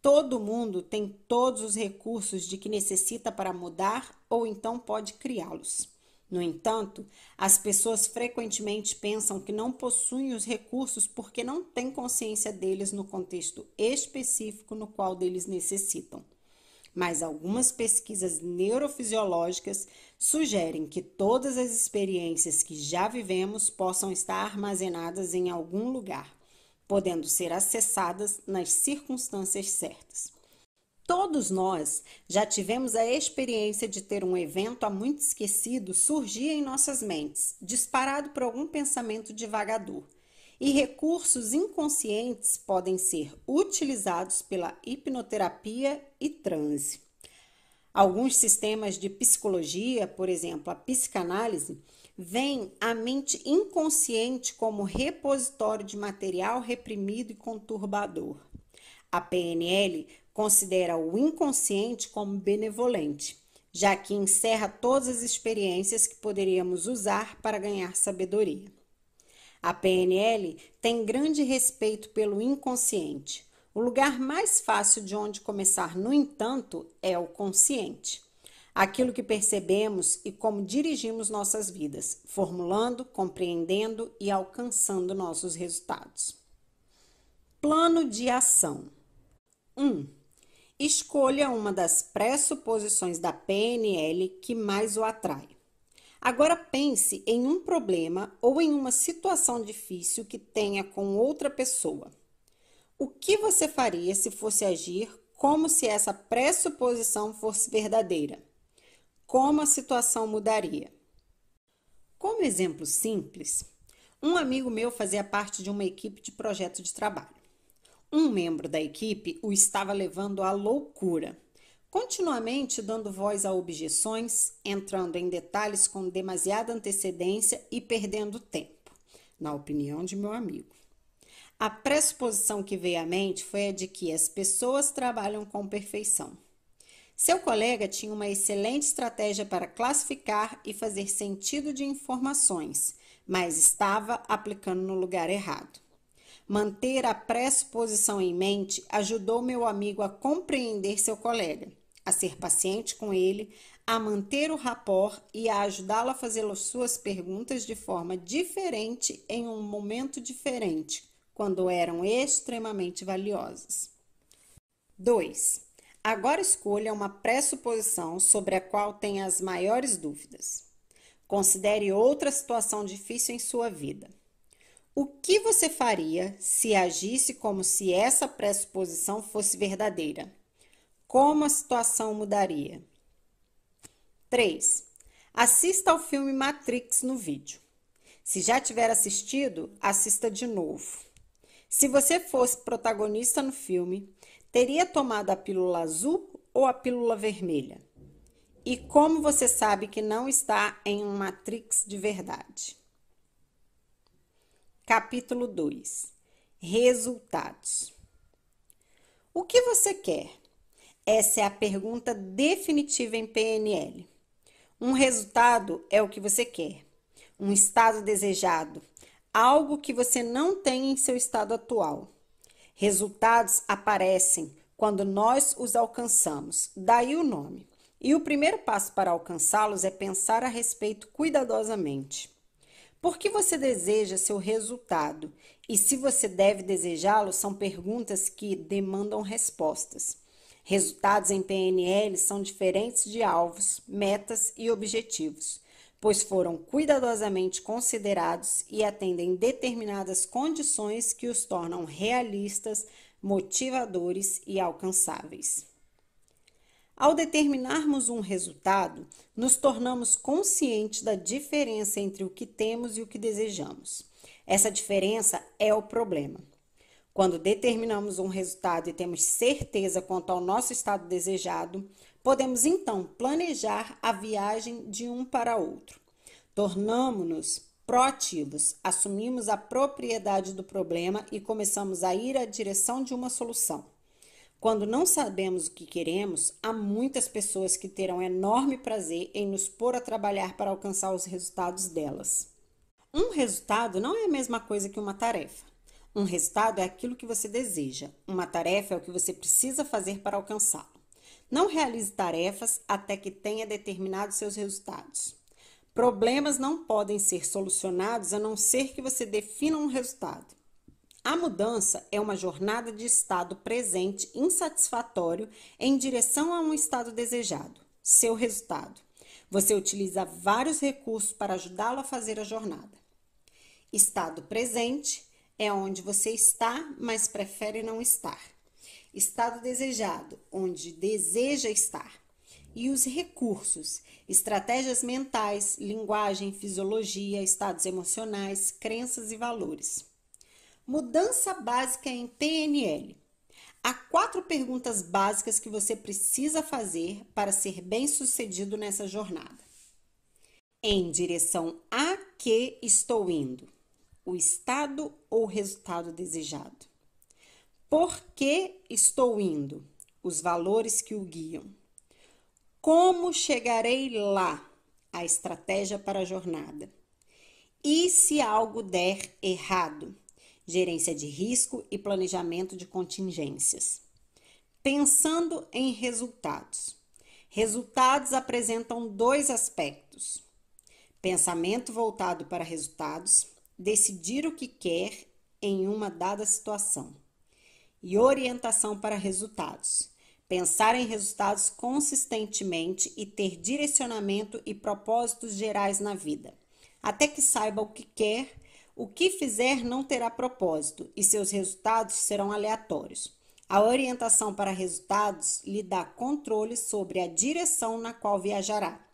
Todo mundo tem todos os recursos de que necessita para mudar ou então pode criá-los. No entanto, as pessoas frequentemente pensam que não possuem os recursos porque não têm consciência deles no contexto específico no qual deles necessitam. Mas algumas pesquisas neurofisiológicas sugerem que todas as experiências que já vivemos possam estar armazenadas em algum lugar podendo ser acessadas nas circunstâncias certas. Todos nós já tivemos a experiência de ter um evento há muito esquecido surgir em nossas mentes, disparado por algum pensamento divagador. E recursos inconscientes podem ser utilizados pela hipnoterapia e transe. Alguns sistemas de psicologia, por exemplo, a psicanálise, vem a mente inconsciente como repositório de material reprimido e conturbador. A PNL considera o inconsciente como benevolente, já que encerra todas as experiências que poderíamos usar para ganhar sabedoria. A PNL tem grande respeito pelo inconsciente. O lugar mais fácil de onde começar, no entanto, é o consciente aquilo que percebemos e como dirigimos nossas vidas, formulando, compreendendo e alcançando nossos resultados. Plano de ação: 1. Um, escolha uma das pressuposições da PNL que mais o atrai. Agora pense em um problema ou em uma situação difícil que tenha com outra pessoa. O que você faria se fosse agir como se essa pressuposição fosse verdadeira? como a situação mudaria. Como exemplo simples, um amigo meu fazia parte de uma equipe de projeto de trabalho. Um membro da equipe o estava levando à loucura, continuamente dando voz a objeções, entrando em detalhes com demasiada antecedência e perdendo tempo, na opinião de meu amigo. A pressuposição que veio à mente foi a de que as pessoas trabalham com perfeição. Seu colega tinha uma excelente estratégia para classificar e fazer sentido de informações, mas estava aplicando no lugar errado. Manter a pressuposição em mente ajudou meu amigo a compreender seu colega, a ser paciente com ele, a manter o rapport e a ajudá-lo a fazer suas perguntas de forma diferente em um momento diferente, quando eram extremamente valiosas. 2. Agora escolha uma pressuposição sobre a qual tenha as maiores dúvidas. Considere outra situação difícil em sua vida. O que você faria se agisse como se essa pressuposição fosse verdadeira? Como a situação mudaria? 3. Assista ao filme Matrix no vídeo. Se já tiver assistido, assista de novo. Se você fosse protagonista no filme, teria tomado a pílula azul ou a pílula vermelha? E como você sabe que não está em um Matrix de verdade? Capítulo 2 Resultados O que você quer? Essa é a pergunta definitiva em PNL. Um resultado é o que você quer, um estado desejado, algo que você não tem em seu estado atual. Resultados aparecem quando nós os alcançamos, daí o nome. E o primeiro passo para alcançá-los é pensar a respeito cuidadosamente. Por que você deseja seu resultado? E se você deve desejá-lo, são perguntas que demandam respostas. Resultados em PNL são diferentes de alvos, metas e objetivos pois foram cuidadosamente considerados e atendem determinadas condições que os tornam realistas, motivadores e alcançáveis. Ao determinarmos um resultado, nos tornamos conscientes da diferença entre o que temos e o que desejamos. Essa diferença é o problema. Quando determinamos um resultado e temos certeza quanto ao nosso estado desejado, podemos então planejar a viagem de um para outro. Tornamos-nos proativos, assumimos a propriedade do problema e começamos a ir à direção de uma solução. Quando não sabemos o que queremos, há muitas pessoas que terão enorme prazer em nos pôr a trabalhar para alcançar os resultados delas. Um resultado não é a mesma coisa que uma tarefa. Um resultado é aquilo que você deseja, uma tarefa é o que você precisa fazer para alcançá-lo. Não realize tarefas até que tenha determinado seus resultados. Problemas não podem ser solucionados a não ser que você defina um resultado. A mudança é uma jornada de estado presente insatisfatório em direção a um estado desejado, seu resultado. Você utiliza vários recursos para ajudá-lo a fazer a jornada. Estado presente é onde você está, mas prefere não estar estado desejado, onde deseja estar, e os recursos, estratégias mentais, linguagem, fisiologia, estados emocionais, crenças e valores. Mudança básica em PNL. Há quatro perguntas básicas que você precisa fazer para ser bem-sucedido nessa jornada. Em direção a que estou indo? O estado ou resultado desejado? Por que estou indo? Os valores que o guiam. Como chegarei lá? A estratégia para a jornada. E se algo der errado? Gerência de risco e planejamento de contingências. Pensando em resultados. Resultados apresentam dois aspectos: pensamento voltado para resultados, decidir o que quer em uma dada situação e orientação para resultados. Pensar em resultados consistentemente e ter direcionamento e propósitos gerais na vida. Até que saiba o que quer, o que fizer não terá propósito e seus resultados serão aleatórios. A orientação para resultados lhe dá controle sobre a direção na qual viajará.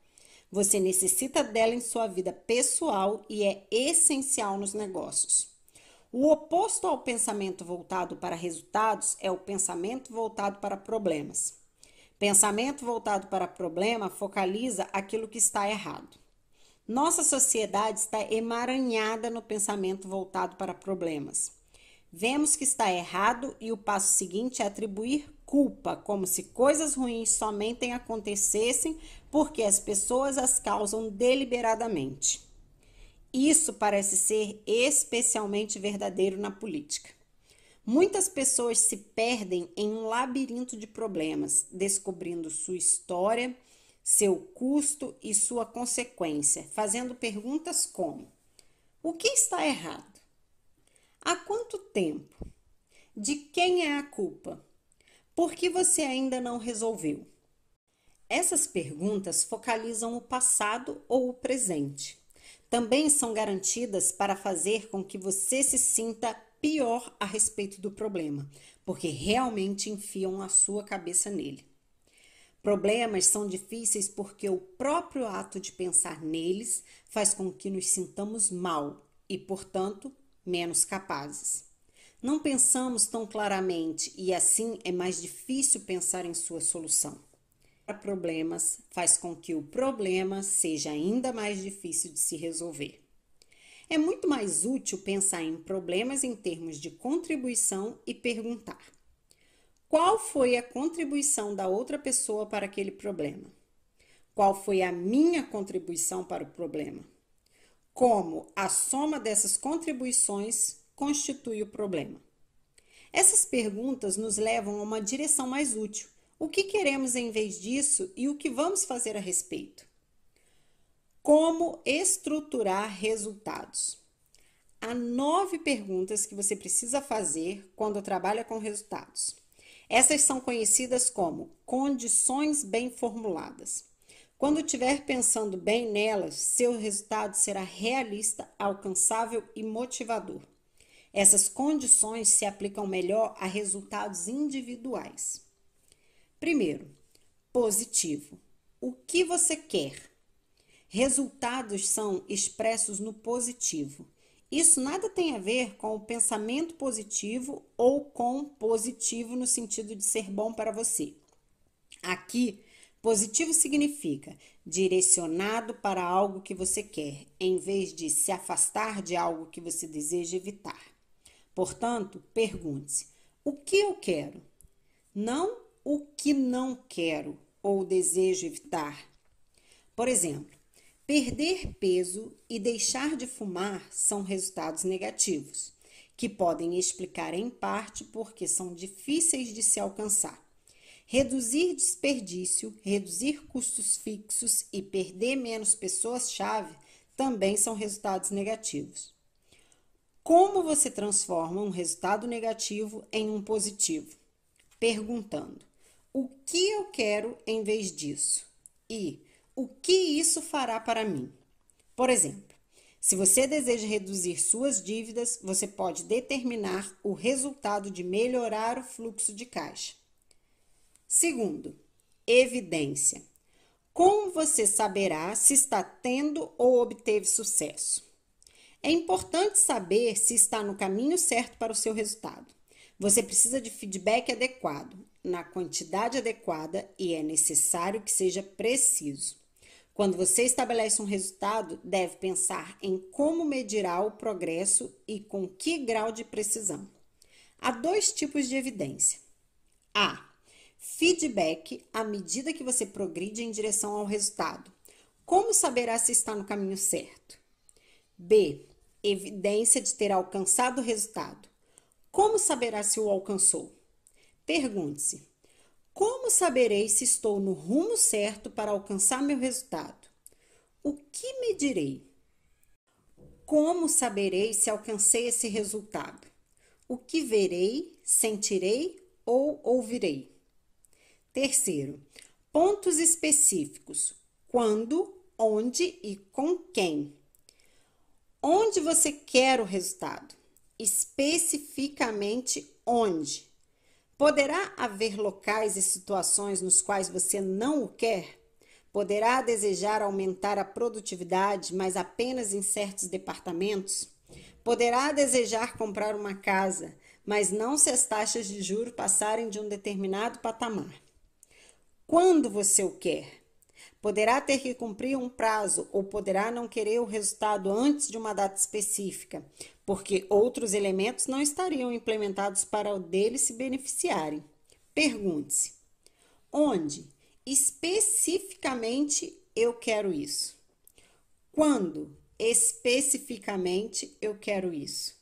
Você necessita dela em sua vida pessoal e é essencial nos negócios. O oposto ao pensamento voltado para resultados é o pensamento voltado para problemas. Pensamento voltado para problema focaliza aquilo que está errado. Nossa sociedade está emaranhada no pensamento voltado para problemas. Vemos que está errado e o passo seguinte é atribuir culpa, como se coisas ruins somente acontecessem porque as pessoas as causam deliberadamente. Isso parece ser especialmente verdadeiro na política. Muitas pessoas se perdem em um labirinto de problemas, descobrindo sua história, seu custo e sua consequência, fazendo perguntas como: o que está errado? Há quanto tempo? De quem é a culpa? Por que você ainda não resolveu? Essas perguntas focalizam o passado ou o presente também são garantidas para fazer com que você se sinta pior a respeito do problema, porque realmente enfiam a sua cabeça nele. Problemas são difíceis porque o próprio ato de pensar neles faz com que nos sintamos mal e, portanto, menos capazes. Não pensamos tão claramente e assim é mais difícil pensar em sua solução problemas faz com que o problema seja ainda mais difícil de se resolver. É muito mais útil pensar em problemas em termos de contribuição e perguntar: qual foi a contribuição da outra pessoa para aquele problema? Qual foi a minha contribuição para o problema? Como a soma dessas contribuições constitui o problema? Essas perguntas nos levam a uma direção mais útil o que queremos em vez disso e o que vamos fazer a respeito? Como estruturar resultados? Há nove perguntas que você precisa fazer quando trabalha com resultados. Essas são conhecidas como condições bem formuladas. Quando estiver pensando bem nelas, seu resultado será realista, alcançável e motivador. Essas condições se aplicam melhor a resultados individuais. Primeiro, positivo. O que você quer? Resultados são expressos no positivo. Isso nada tem a ver com o pensamento positivo ou com positivo no sentido de ser bom para você. Aqui, positivo significa direcionado para algo que você quer, em vez de se afastar de algo que você deseja evitar. Portanto, pergunte-se: o que eu quero? Não o que não quero ou desejo evitar. Por exemplo, perder peso e deixar de fumar são resultados negativos, que podem explicar em parte porque são difíceis de se alcançar. Reduzir desperdício, reduzir custos fixos e perder menos pessoas-chave também são resultados negativos. Como você transforma um resultado negativo em um positivo? Perguntando: o que eu quero em vez disso e o que isso fará para mim. Por exemplo, se você deseja reduzir suas dívidas, você pode determinar o resultado de melhorar o fluxo de caixa. Segundo, evidência. Como você saberá se está tendo ou obteve sucesso? É importante saber se está no caminho certo para o seu resultado. Você precisa de feedback adequado, na quantidade adequada e é necessário que seja preciso. Quando você estabelece um resultado, deve pensar em como medirá o progresso e com que grau de precisão. Há dois tipos de evidência. A. Feedback à medida que você progride em direção ao resultado. Como saberá se está no caminho certo? B. Evidência de ter alcançado o resultado. Como saberá se o alcançou? Pergunte-se: como saberei se estou no rumo certo para alcançar meu resultado? O que me direi? Como saberei se alcancei esse resultado? O que verei, sentirei ou ouvirei? Terceiro, pontos específicos: quando, onde e com quem. Onde você quer o resultado? Especificamente onde? Poderá haver locais e situações nos quais você não o quer? Poderá desejar aumentar a produtividade, mas apenas em certos departamentos? Poderá desejar comprar uma casa, mas não se as taxas de juro passarem de um determinado patamar. Quando você o quer? poderá ter que cumprir um prazo ou poderá não querer o resultado antes de uma data específica, porque outros elementos não estariam implementados para o dele se beneficiarem. Pergunte-se: onde especificamente eu quero isso? Quando especificamente eu quero isso?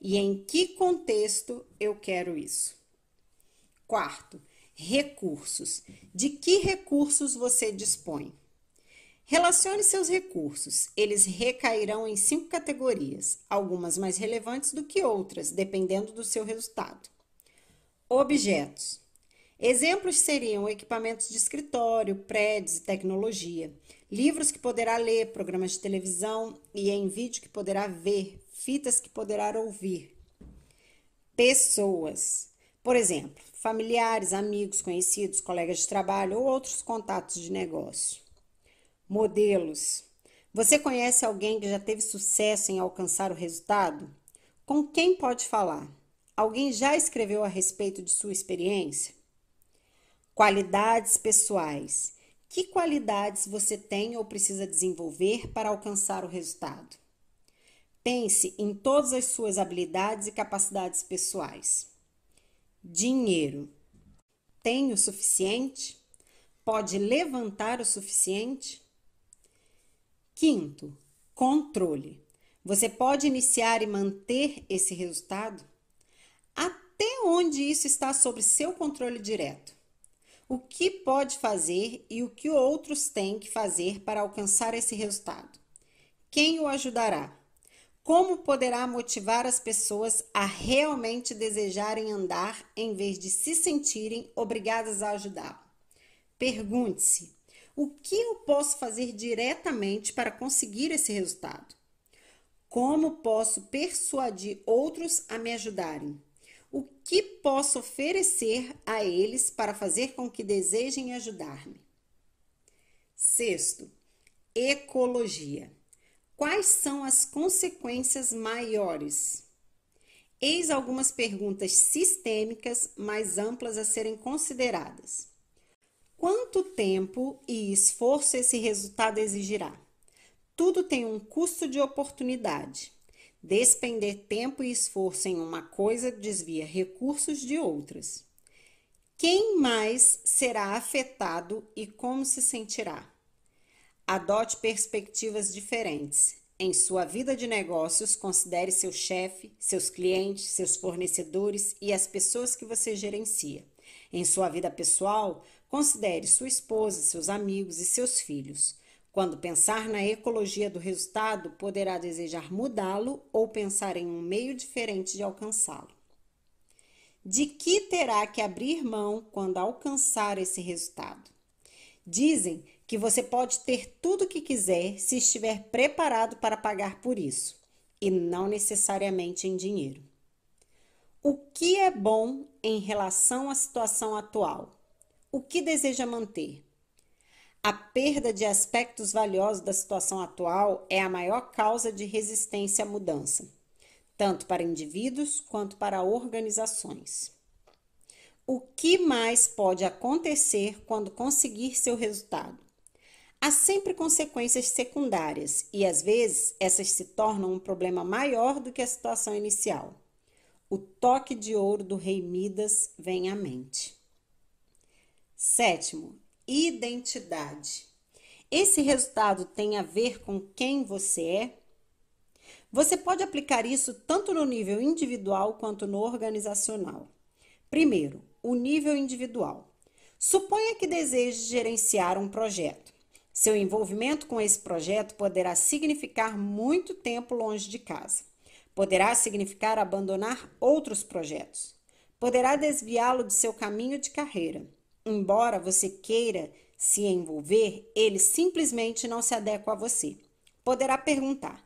E em que contexto eu quero isso? Quarto, Recursos. De que recursos você dispõe? Relacione seus recursos. Eles recairão em cinco categorias, algumas mais relevantes do que outras, dependendo do seu resultado. Objetos. Exemplos seriam equipamentos de escritório, prédios e tecnologia, livros que poderá ler, programas de televisão e em vídeo que poderá ver, fitas que poderá ouvir. Pessoas. Por exemplo, familiares, amigos, conhecidos, colegas de trabalho ou outros contatos de negócio. Modelos. Você conhece alguém que já teve sucesso em alcançar o resultado? Com quem pode falar? Alguém já escreveu a respeito de sua experiência? Qualidades pessoais. Que qualidades você tem ou precisa desenvolver para alcançar o resultado? Pense em todas as suas habilidades e capacidades pessoais. Dinheiro. Tem o suficiente? Pode levantar o suficiente? Quinto, controle. Você pode iniciar e manter esse resultado? Até onde isso está sobre seu controle direto? O que pode fazer e o que outros têm que fazer para alcançar esse resultado? Quem o ajudará? como poderá motivar as pessoas a realmente desejarem andar em vez de se sentirem obrigadas a ajudá-lo? Pergunte-se: o que eu posso fazer diretamente para conseguir esse resultado? Como posso persuadir outros a me ajudarem? O que posso oferecer a eles para fazer com que desejem ajudar-me? Sexto, ecologia. Quais são as consequências maiores? Eis algumas perguntas sistêmicas mais amplas a serem consideradas. Quanto tempo e esforço esse resultado exigirá? Tudo tem um custo de oportunidade. Despender tempo e esforço em uma coisa desvia recursos de outras. Quem mais será afetado e como se sentirá? Adote perspectivas diferentes. Em sua vida de negócios, considere seu chefe, seus clientes, seus fornecedores e as pessoas que você gerencia. Em sua vida pessoal, considere sua esposa, seus amigos e seus filhos. Quando pensar na ecologia do resultado, poderá desejar mudá-lo ou pensar em um meio diferente de alcançá-lo. De que terá que abrir mão quando alcançar esse resultado? Dizem que você pode ter tudo o que quiser se estiver preparado para pagar por isso, e não necessariamente em dinheiro. O que é bom em relação à situação atual? O que deseja manter? A perda de aspectos valiosos da situação atual é a maior causa de resistência à mudança, tanto para indivíduos quanto para organizações. O que mais pode acontecer quando conseguir seu resultado? há sempre consequências secundárias e às vezes essas se tornam um problema maior do que a situação inicial. O toque de ouro do rei Midas vem à mente. Sétimo, identidade. Esse resultado tem a ver com quem você é? Você pode aplicar isso tanto no nível individual quanto no organizacional. Primeiro, o nível individual. Suponha que deseje gerenciar um projeto. Seu envolvimento com esse projeto poderá significar muito tempo longe de casa. Poderá significar abandonar outros projetos. Poderá desviá-lo de seu caminho de carreira. Embora você queira se envolver, ele simplesmente não se adequa a você. Poderá perguntar: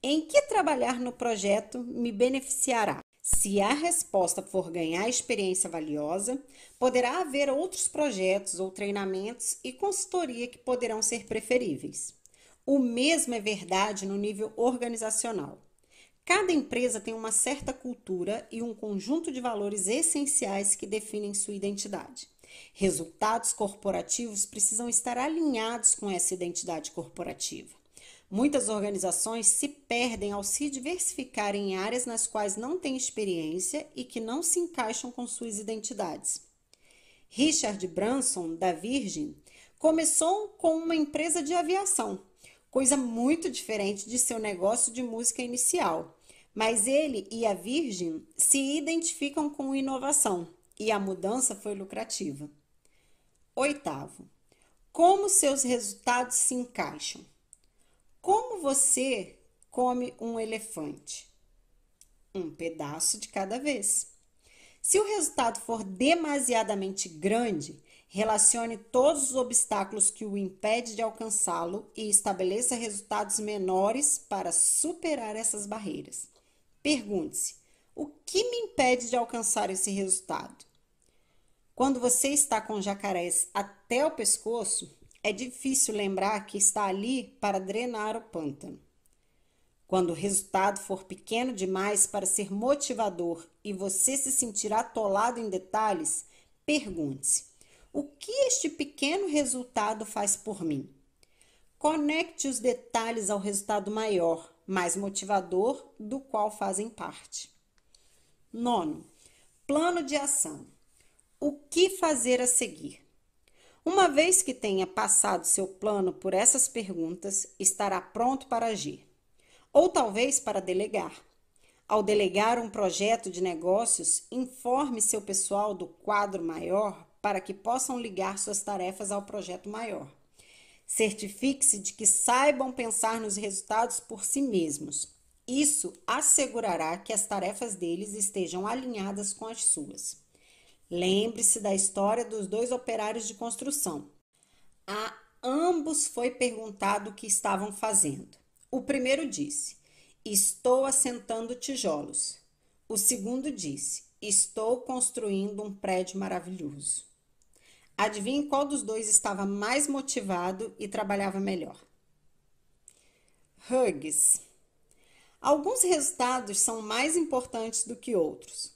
em que trabalhar no projeto me beneficiará? Se a resposta for ganhar experiência valiosa, poderá haver outros projetos ou treinamentos e consultoria que poderão ser preferíveis. O mesmo é verdade no nível organizacional. Cada empresa tem uma certa cultura e um conjunto de valores essenciais que definem sua identidade. Resultados corporativos precisam estar alinhados com essa identidade corporativa. Muitas organizações se perdem ao se diversificar em áreas nas quais não têm experiência e que não se encaixam com suas identidades. Richard Branson, da Virgin, começou com uma empresa de aviação, coisa muito diferente de seu negócio de música inicial. Mas ele e a Virgin se identificam com inovação e a mudança foi lucrativa. Oitavo, como seus resultados se encaixam? Como você come um elefante? Um pedaço de cada vez. Se o resultado for demasiadamente grande, relacione todos os obstáculos que o impede de alcançá-lo e estabeleça resultados menores para superar essas barreiras. Pergunte-se: o que me impede de alcançar esse resultado? Quando você está com jacarés até o pescoço, é difícil lembrar que está ali para drenar o pântano. Quando o resultado for pequeno demais para ser motivador e você se sentir atolado em detalhes, pergunte-se: o que este pequeno resultado faz por mim? Conecte os detalhes ao resultado maior, mais motivador, do qual fazem parte. Nono, plano de ação. O que fazer a seguir? Uma vez que tenha passado seu plano por essas perguntas, estará pronto para agir, ou talvez para delegar. Ao delegar um projeto de negócios, informe seu pessoal do quadro maior para que possam ligar suas tarefas ao projeto maior. Certifique-se de que saibam pensar nos resultados por si mesmos. Isso assegurará que as tarefas deles estejam alinhadas com as suas. Lembre-se da história dos dois operários de construção. A ambos foi perguntado o que estavam fazendo. O primeiro disse: Estou assentando tijolos. O segundo disse: Estou construindo um prédio maravilhoso. Adivinhe qual dos dois estava mais motivado e trabalhava melhor? Hugs. Alguns resultados são mais importantes do que outros.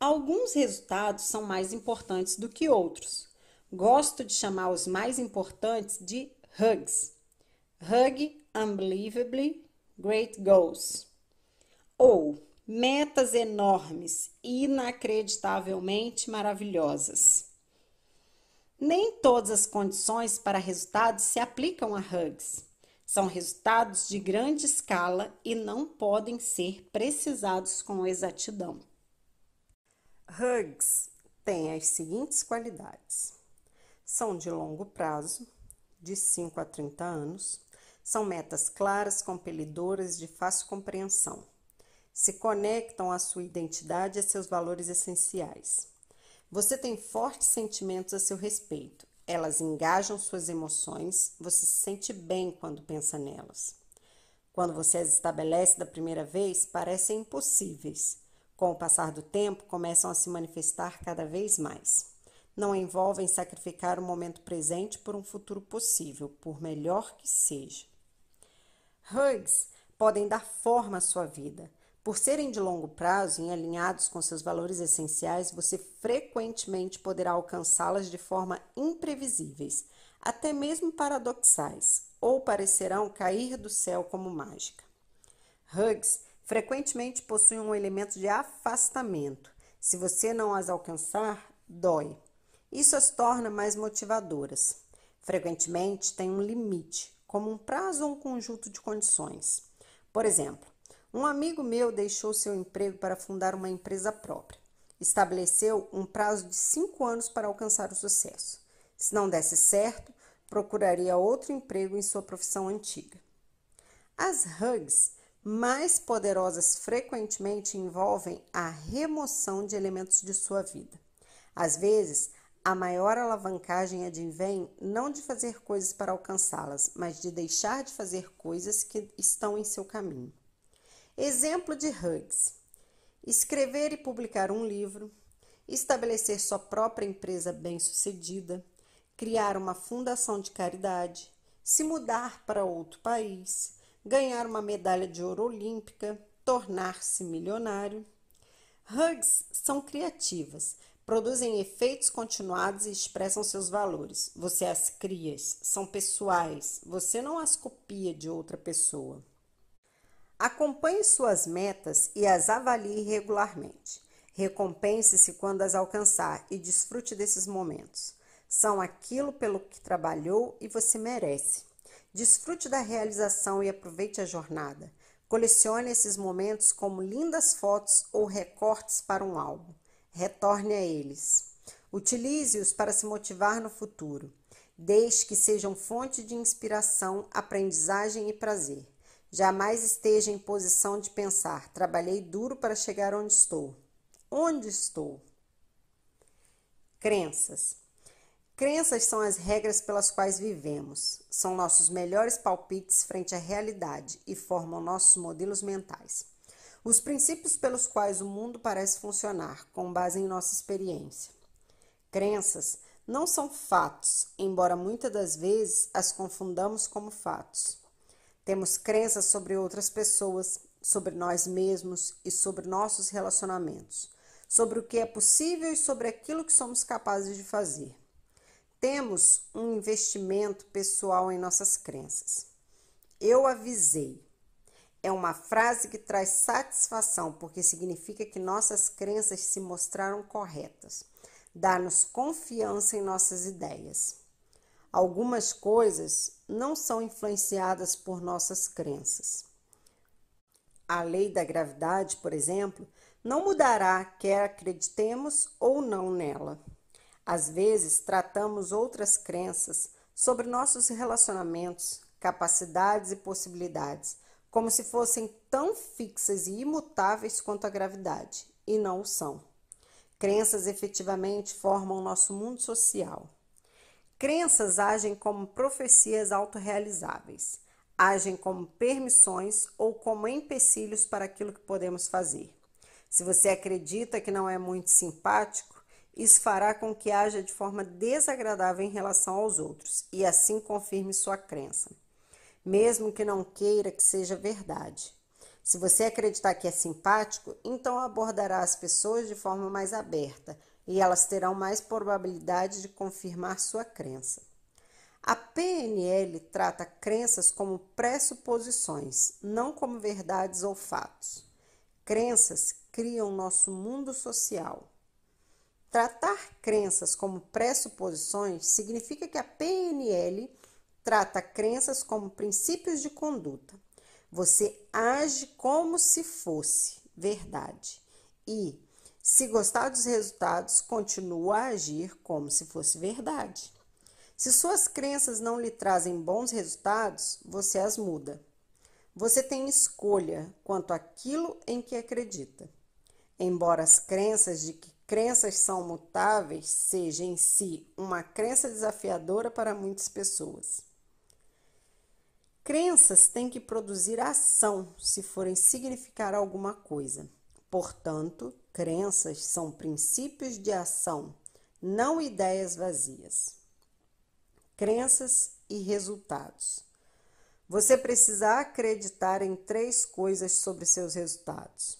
Alguns resultados são mais importantes do que outros. Gosto de chamar os mais importantes de hugs. Hug unbelievably great goals. Ou metas enormes, inacreditavelmente maravilhosas. Nem todas as condições para resultados se aplicam a hugs. São resultados de grande escala e não podem ser precisados com exatidão. Hugs têm as seguintes qualidades: são de longo prazo, de 5 a 30 anos, são metas claras, compelidoras, de fácil compreensão, se conectam à sua identidade e a seus valores essenciais. Você tem fortes sentimentos a seu respeito, elas engajam suas emoções, você se sente bem quando pensa nelas. Quando você as estabelece da primeira vez, parecem impossíveis com o passar do tempo, começam a se manifestar cada vez mais. Não envolvem sacrificar o momento presente por um futuro possível, por melhor que seja. Hugs podem dar forma à sua vida. Por serem de longo prazo e alinhados com seus valores essenciais, você frequentemente poderá alcançá-las de forma imprevisíveis, até mesmo paradoxais, ou parecerão cair do céu como mágica. Hugs frequentemente possuem um elemento de afastamento. Se você não as alcançar, dói. Isso as torna mais motivadoras. Frequentemente tem um limite, como um prazo ou um conjunto de condições. Por exemplo, um amigo meu deixou seu emprego para fundar uma empresa própria. Estabeleceu um prazo de cinco anos para alcançar o sucesso. Se não desse certo, procuraria outro emprego em sua profissão antiga. As hugs mais poderosas frequentemente envolvem a remoção de elementos de sua vida. Às vezes, a maior alavancagem advém não de fazer coisas para alcançá-las, mas de deixar de fazer coisas que estão em seu caminho. Exemplo de Hugs: escrever e publicar um livro, estabelecer sua própria empresa bem-sucedida, criar uma fundação de caridade, se mudar para outro país, ganhar uma medalha de ouro olímpica, tornar-se milionário. Hugs são criativas, produzem efeitos continuados e expressam seus valores. Você as cria, são pessoais, você não as copia de outra pessoa. Acompanhe suas metas e as avalie regularmente. Recompense-se quando as alcançar e desfrute desses momentos. São aquilo pelo que trabalhou e você merece. Desfrute da realização e aproveite a jornada. Colecione esses momentos como lindas fotos ou recortes para um álbum. Retorne a eles. Utilize-os para se motivar no futuro. Deixe que sejam fonte de inspiração, aprendizagem e prazer. Jamais esteja em posição de pensar: trabalhei duro para chegar onde estou. Onde estou? Crenças. Crenças são as regras pelas quais vivemos, são nossos melhores palpites frente à realidade e formam nossos modelos mentais. Os princípios pelos quais o mundo parece funcionar, com base em nossa experiência. Crenças não são fatos, embora muitas das vezes as confundamos como fatos. Temos crenças sobre outras pessoas, sobre nós mesmos e sobre nossos relacionamentos, sobre o que é possível e sobre aquilo que somos capazes de fazer temos um investimento pessoal em nossas crenças. Eu avisei. É uma frase que traz satisfação porque significa que nossas crenças se mostraram corretas, dá-nos confiança em nossas ideias. Algumas coisas não são influenciadas por nossas crenças. A lei da gravidade, por exemplo, não mudará quer acreditemos ou não nela. Às vezes, tratamos outras crenças sobre nossos relacionamentos, capacidades e possibilidades, como se fossem tão fixas e imutáveis quanto a gravidade, e não o são. Crenças efetivamente formam nosso mundo social. Crenças agem como profecias autorrealizáveis, agem como permissões ou como empecilhos para aquilo que podemos fazer. Se você acredita que não é muito simpático, isso fará com que haja de forma desagradável em relação aos outros e assim confirme sua crença, mesmo que não queira que seja verdade. Se você acreditar que é simpático, então abordará as pessoas de forma mais aberta e elas terão mais probabilidade de confirmar sua crença. A PNL trata crenças como pressuposições, não como verdades ou fatos. Crenças criam nosso mundo social. Tratar crenças como pressuposições significa que a PNL trata crenças como princípios de conduta. Você age como se fosse verdade e, se gostar dos resultados, continua a agir como se fosse verdade. Se suas crenças não lhe trazem bons resultados, você as muda. Você tem escolha quanto àquilo em que acredita. Embora as crenças de que Crenças são mutáveis, seja em si uma crença desafiadora para muitas pessoas. Crenças têm que produzir ação se forem significar alguma coisa. Portanto, crenças são princípios de ação, não ideias vazias. Crenças e resultados. Você precisa acreditar em três coisas sobre seus resultados.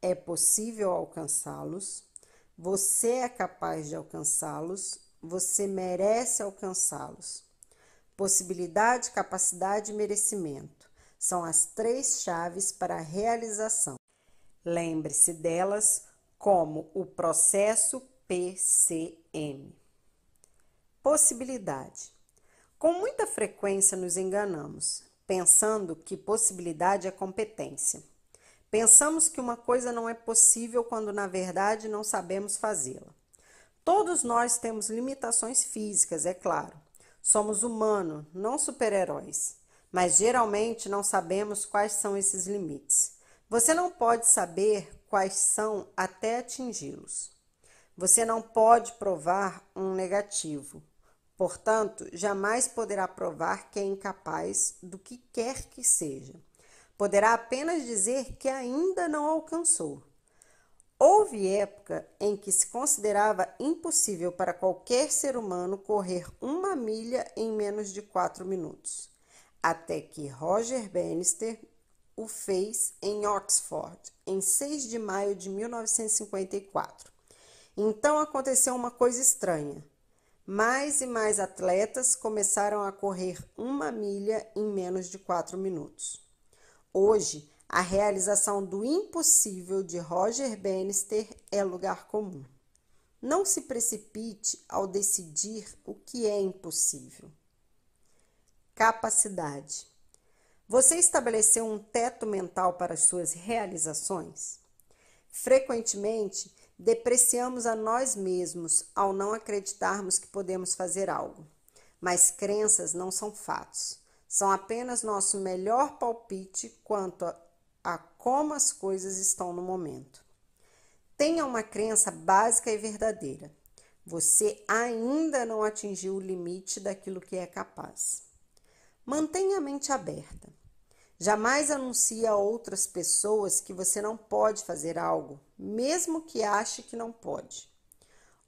É possível alcançá-los, você é capaz de alcançá-los, você merece alcançá-los. Possibilidade, capacidade e merecimento são as três chaves para a realização. Lembre-se delas como o processo PCM. Possibilidade. Com muita frequência nos enganamos, pensando que possibilidade é competência. Pensamos que uma coisa não é possível quando, na verdade, não sabemos fazê-la. Todos nós temos limitações físicas, é claro. Somos humanos, não super-heróis. Mas geralmente não sabemos quais são esses limites. Você não pode saber quais são até atingi-los. Você não pode provar um negativo. Portanto, jamais poderá provar que é incapaz do que quer que seja poderá apenas dizer que ainda não alcançou. Houve época em que se considerava impossível para qualquer ser humano correr uma milha em menos de quatro minutos, até que Roger Bannister o fez em Oxford, em 6 de maio de 1954. Então aconteceu uma coisa estranha. Mais e mais atletas começaram a correr uma milha em menos de quatro minutos. Hoje, a realização do impossível de Roger Bannister é lugar comum. Não se precipite ao decidir o que é impossível. Capacidade. Você estabeleceu um teto mental para as suas realizações? Frequentemente, depreciamos a nós mesmos ao não acreditarmos que podemos fazer algo, mas crenças não são fatos. São apenas nosso melhor palpite quanto a, a como as coisas estão no momento. Tenha uma crença básica e verdadeira. Você ainda não atingiu o limite daquilo que é capaz. Mantenha a mente aberta. Jamais anuncie a outras pessoas que você não pode fazer algo, mesmo que ache que não pode.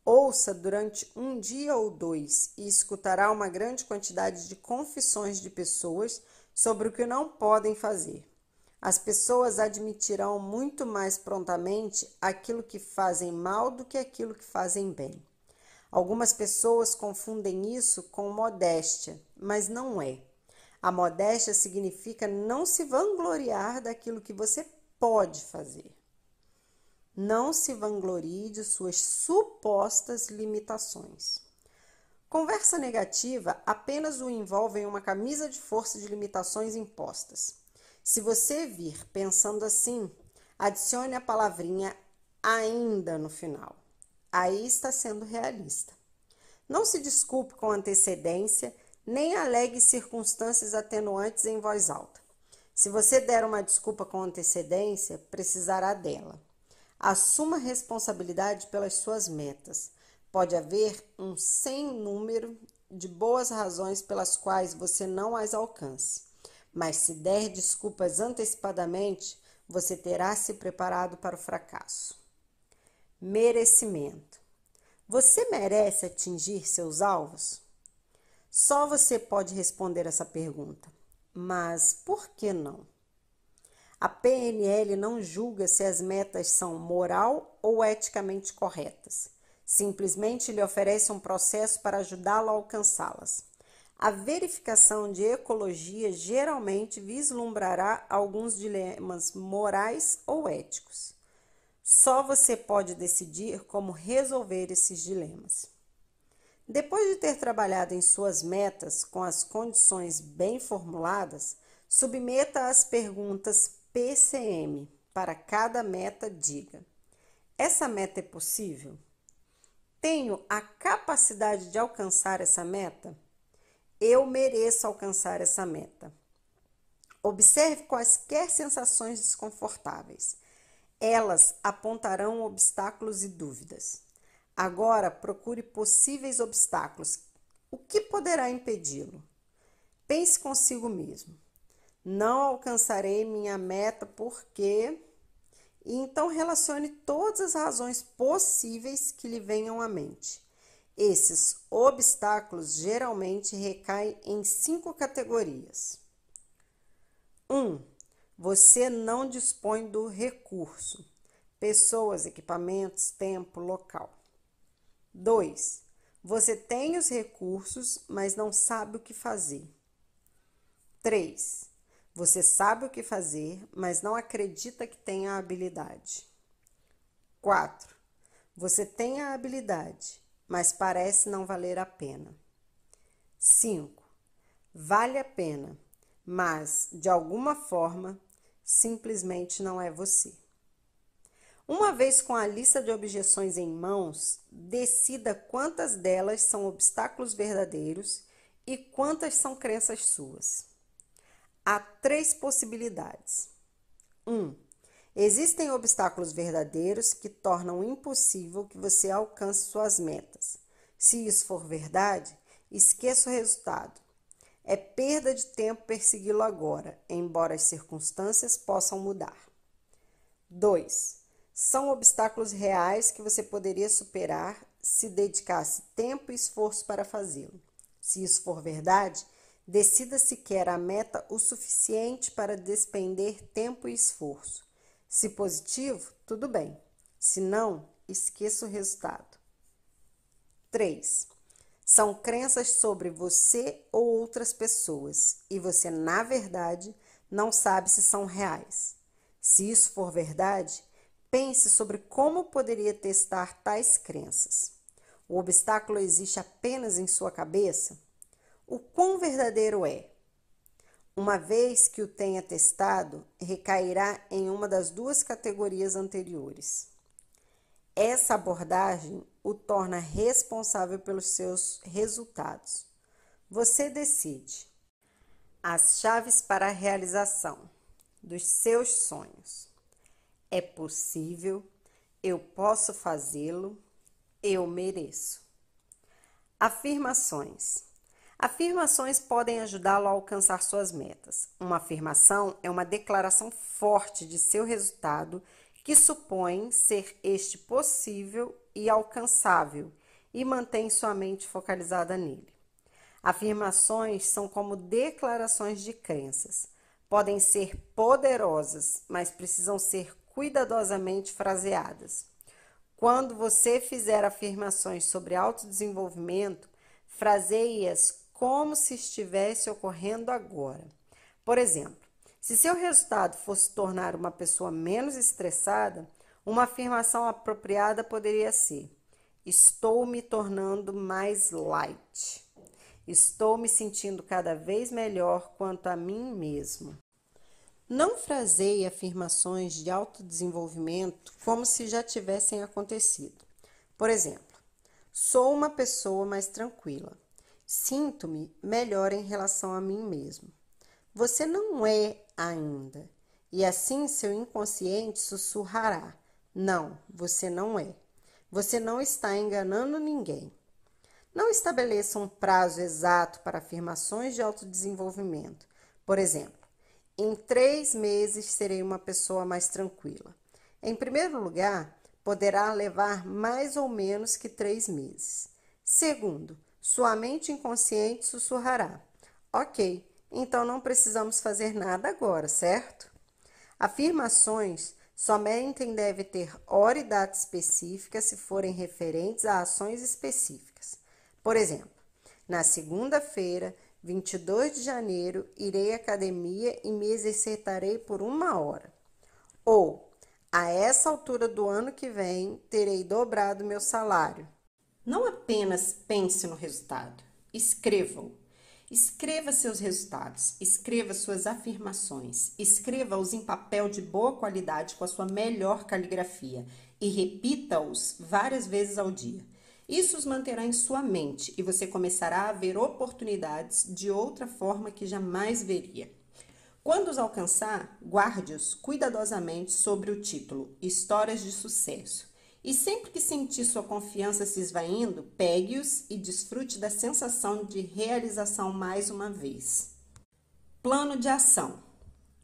Ouça durante um dia ou dois e escutará uma grande quantidade de confissões de pessoas sobre o que não podem fazer. As pessoas admitirão muito mais prontamente aquilo que fazem mal do que aquilo que fazem bem. Algumas pessoas confundem isso com modéstia, mas não é. A modéstia significa não se vangloriar daquilo que você pode fazer. Não se vanglorie de suas supostas limitações. Conversa negativa apenas o envolve em uma camisa de força de limitações impostas. Se você vir pensando assim, adicione a palavrinha ainda no final. Aí está sendo realista. Não se desculpe com antecedência, nem alegue circunstâncias atenuantes em voz alta. Se você der uma desculpa com antecedência, precisará dela. Assuma responsabilidade pelas suas metas. Pode haver um sem número de boas razões pelas quais você não as alcance, mas se der desculpas antecipadamente, você terá se preparado para o fracasso. Merecimento. Você merece atingir seus alvos? Só você pode responder essa pergunta. Mas por que não? A PNL não julga se as metas são moral ou eticamente corretas. Simplesmente lhe oferece um processo para ajudá-lo a alcançá-las. A verificação de ecologia geralmente vislumbrará alguns dilemas morais ou éticos. Só você pode decidir como resolver esses dilemas. Depois de ter trabalhado em suas metas com as condições bem formuladas, submeta as perguntas PCM para cada meta, diga: essa meta é possível? Tenho a capacidade de alcançar essa meta? Eu mereço alcançar essa meta. Observe quaisquer sensações desconfortáveis. Elas apontarão obstáculos e dúvidas. Agora procure possíveis obstáculos. O que poderá impedi-lo? Pense consigo mesmo não alcançarei minha meta porque. E então relacione todas as razões possíveis que lhe venham à mente. Esses obstáculos geralmente recaem em cinco categorias. 1. Um, você não dispõe do recurso: pessoas, equipamentos, tempo, local. 2. Você tem os recursos, mas não sabe o que fazer. 3. Você sabe o que fazer, mas não acredita que tenha a habilidade. 4. Você tem a habilidade, mas parece não valer a pena. 5. Vale a pena, mas de alguma forma simplesmente não é você. Uma vez com a lista de objeções em mãos, decida quantas delas são obstáculos verdadeiros e quantas são crenças suas há três possibilidades. 1. Um, existem obstáculos verdadeiros que tornam impossível que você alcance suas metas. Se isso for verdade, esqueça o resultado. É perda de tempo persegui-lo agora, embora as circunstâncias possam mudar. 2. São obstáculos reais que você poderia superar se dedicasse tempo e esforço para fazê-lo. Se isso for verdade, Decida se quer a meta o suficiente para despender tempo e esforço. Se positivo, tudo bem. Se não, esqueça o resultado. 3. São crenças sobre você ou outras pessoas e você, na verdade, não sabe se são reais. Se isso for verdade, pense sobre como poderia testar tais crenças. O obstáculo existe apenas em sua cabeça? o quão verdadeiro é. Uma vez que o tenha testado, recairá em uma das duas categorias anteriores. Essa abordagem o torna responsável pelos seus resultados. Você decide as chaves para a realização dos seus sonhos. É possível, eu posso fazê-lo, eu mereço. Afirmações. Afirmações podem ajudá-lo a alcançar suas metas. Uma afirmação é uma declaração forte de seu resultado que supõe ser este possível e alcançável e mantém sua mente focalizada nele. Afirmações são como declarações de crenças. Podem ser poderosas, mas precisam ser cuidadosamente fraseadas. Quando você fizer afirmações sobre autodesenvolvimento, fraseie-as como se estivesse ocorrendo agora. Por exemplo, se seu resultado fosse tornar uma pessoa menos estressada, uma afirmação apropriada poderia ser: Estou me tornando mais light. Estou me sentindo cada vez melhor quanto a mim mesmo. Não fraseie afirmações de autodesenvolvimento como se já tivessem acontecido. Por exemplo, sou uma pessoa mais tranquila. Sinto-me melhor em relação a mim mesmo. Você não é ainda. E assim seu inconsciente sussurrará: Não, você não é. Você não está enganando ninguém. Não estabeleça um prazo exato para afirmações de autodesenvolvimento. Por exemplo, em três meses serei uma pessoa mais tranquila. Em primeiro lugar, poderá levar mais ou menos que três meses. Segundo, sua mente inconsciente sussurrará: Ok, então não precisamos fazer nada agora, certo? Afirmações somente devem ter hora e data específica se forem referentes a ações específicas. Por exemplo, na segunda-feira, 22 de janeiro, irei à academia e me exercitarei por uma hora. Ou, a essa altura do ano que vem, terei dobrado meu salário. Não apenas pense no resultado, escreva-o. Escreva seus resultados, escreva suas afirmações, escreva-os em papel de boa qualidade com a sua melhor caligrafia e repita-os várias vezes ao dia. Isso os manterá em sua mente e você começará a ver oportunidades de outra forma que jamais veria. Quando os alcançar, guarde-os cuidadosamente sobre o título Histórias de Sucesso e sempre que sentir sua confiança se esvaindo, pegue-os e desfrute da sensação de realização mais uma vez. Plano de ação: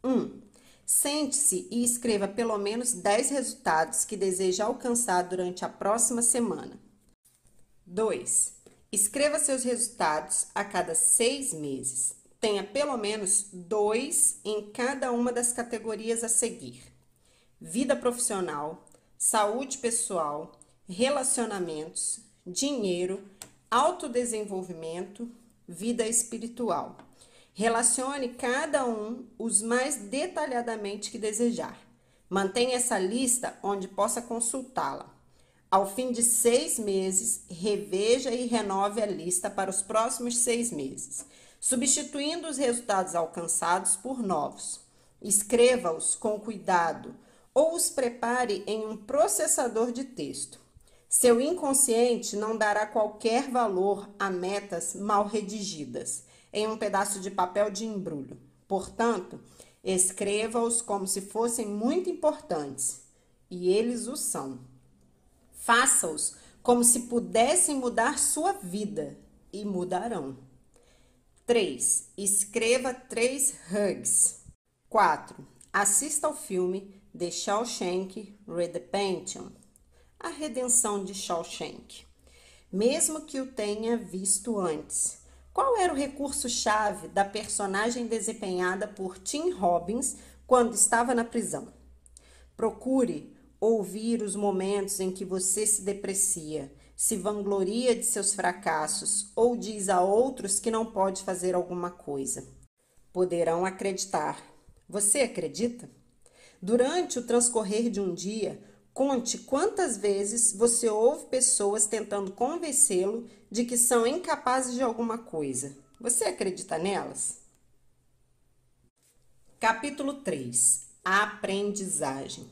1. Um, Sente-se e escreva pelo menos 10 resultados que deseja alcançar durante a próxima semana. 2. Escreva seus resultados a cada seis meses. Tenha pelo menos dois em cada uma das categorias a seguir: vida profissional, saúde pessoal, relacionamentos, dinheiro, autodesenvolvimento, vida espiritual. Relacione cada um os mais detalhadamente que desejar. Mantenha essa lista onde possa consultá-la. Ao fim de seis meses, reveja e renove a lista para os próximos seis meses, substituindo os resultados alcançados por novos. Escreva-os com cuidado ou os prepare em um processador de texto. Seu inconsciente não dará qualquer valor a metas mal redigidas em um pedaço de papel de embrulho. Portanto, escreva-os como se fossem muito importantes, e eles o são. Faça-os como se pudessem mudar sua vida, e mudarão. 3. Escreva três hugs. 4. Assista ao filme de Shawshank Redemption, A Redenção de Shawshank. Mesmo que o tenha visto antes, qual era o recurso-chave da personagem desempenhada por Tim Robbins quando estava na prisão? Procure ouvir os momentos em que você se deprecia, se vangloria de seus fracassos ou diz a outros que não pode fazer alguma coisa. Poderão acreditar. Você acredita? Durante o transcorrer de um dia, conte quantas vezes você ouve pessoas tentando convencê-lo de que são incapazes de alguma coisa. Você acredita nelas? Capítulo 3 A aprendizagem.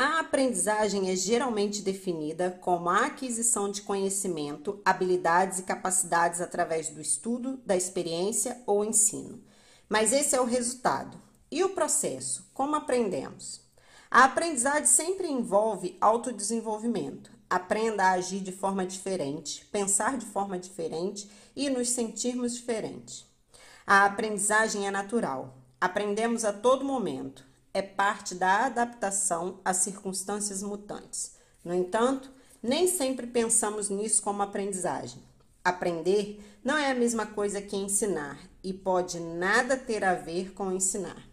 A aprendizagem é geralmente definida como a aquisição de conhecimento, habilidades e capacidades através do estudo, da experiência ou ensino. Mas esse é o resultado, e o processo? Como aprendemos? A aprendizagem sempre envolve autodesenvolvimento. Aprenda a agir de forma diferente, pensar de forma diferente e nos sentirmos diferentes. A aprendizagem é natural. Aprendemos a todo momento. É parte da adaptação às circunstâncias mutantes. No entanto, nem sempre pensamos nisso como aprendizagem. Aprender não é a mesma coisa que ensinar e pode nada ter a ver com ensinar.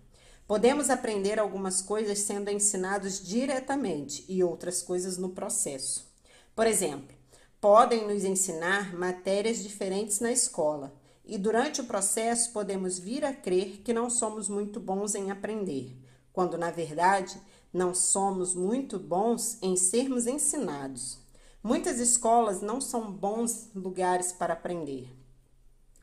Podemos aprender algumas coisas sendo ensinados diretamente e outras coisas no processo. Por exemplo, podem nos ensinar matérias diferentes na escola e durante o processo podemos vir a crer que não somos muito bons em aprender, quando na verdade não somos muito bons em sermos ensinados. Muitas escolas não são bons lugares para aprender.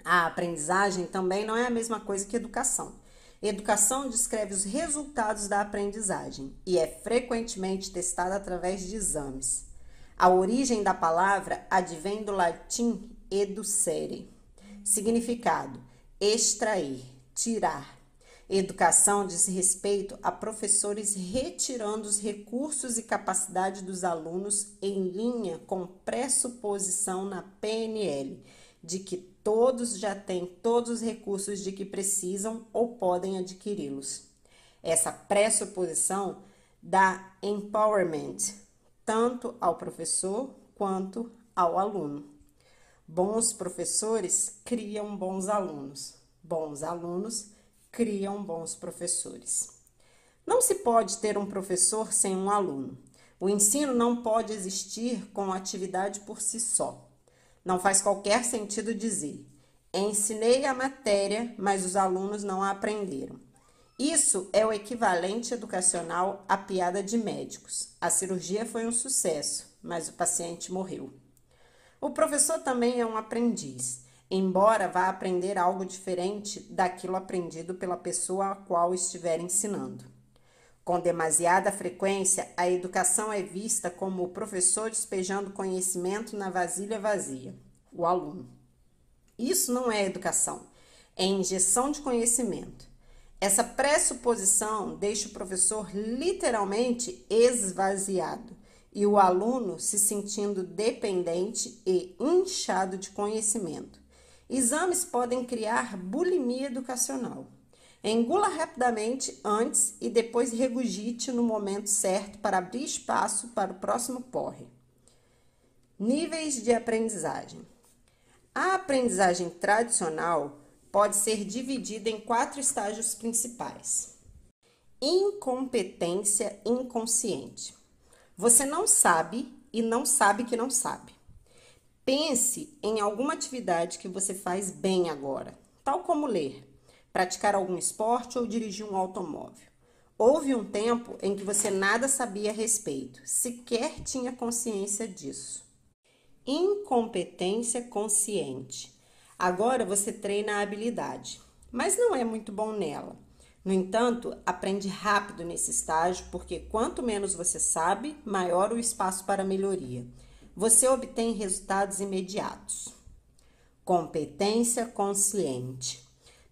A aprendizagem também não é a mesma coisa que educação. Educação descreve os resultados da aprendizagem e é frequentemente testada através de exames. A origem da palavra advém do latim educere. Significado: extrair, tirar. Educação diz respeito a professores retirando os recursos e capacidade dos alunos em linha com pressuposição na PNL de que todos já têm todos os recursos de que precisam ou podem adquiri-los. Essa pressuposição dá empowerment tanto ao professor quanto ao aluno. Bons professores criam bons alunos, bons alunos criam bons professores. Não se pode ter um professor sem um aluno. O ensino não pode existir com a atividade por si só. Não faz qualquer sentido dizer: ensinei a matéria, mas os alunos não a aprenderam. Isso é o equivalente educacional à piada de médicos. A cirurgia foi um sucesso, mas o paciente morreu. O professor também é um aprendiz, embora vá aprender algo diferente daquilo aprendido pela pessoa a qual estiver ensinando. Com demasiada frequência, a educação é vista como o professor despejando conhecimento na vasilha vazia, o aluno. Isso não é educação, é injeção de conhecimento. Essa pressuposição deixa o professor literalmente esvaziado e o aluno se sentindo dependente e inchado de conhecimento. Exames podem criar bulimia educacional. Engula rapidamente antes e depois regurgite no momento certo para abrir espaço para o próximo porre. Níveis de aprendizagem. A aprendizagem tradicional pode ser dividida em quatro estágios principais: incompetência inconsciente. Você não sabe e não sabe que não sabe. Pense em alguma atividade que você faz bem agora, tal como ler praticar algum esporte ou dirigir um automóvel. Houve um tempo em que você nada sabia a respeito, sequer tinha consciência disso. Incompetência consciente. Agora você treina a habilidade, mas não é muito bom nela. No entanto, aprende rápido nesse estágio, porque quanto menos você sabe, maior o espaço para melhoria. Você obtém resultados imediatos. Competência consciente.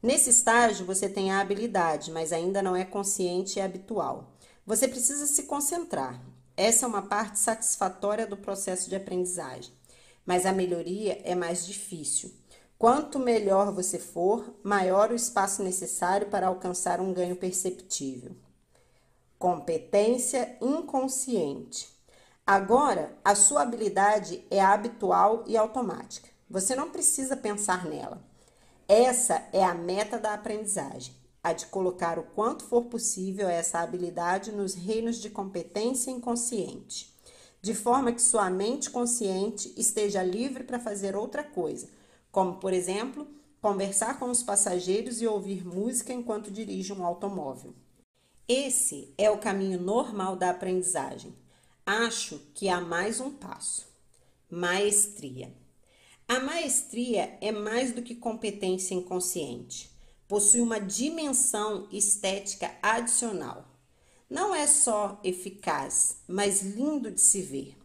Nesse estágio, você tem a habilidade, mas ainda não é consciente e habitual. Você precisa se concentrar. Essa é uma parte satisfatória do processo de aprendizagem, mas a melhoria é mais difícil. Quanto melhor você for, maior o espaço necessário para alcançar um ganho perceptível. Competência inconsciente. Agora, a sua habilidade é habitual e automática. Você não precisa pensar nela. Essa é a meta da aprendizagem, a de colocar o quanto for possível essa habilidade nos reinos de competência inconsciente, de forma que sua mente consciente esteja livre para fazer outra coisa, como, por exemplo, conversar com os passageiros e ouvir música enquanto dirige um automóvel. Esse é o caminho normal da aprendizagem. Acho que há mais um passo: maestria. A maestria é mais do que competência inconsciente. Possui uma dimensão estética adicional. Não é só eficaz, mas lindo de se ver.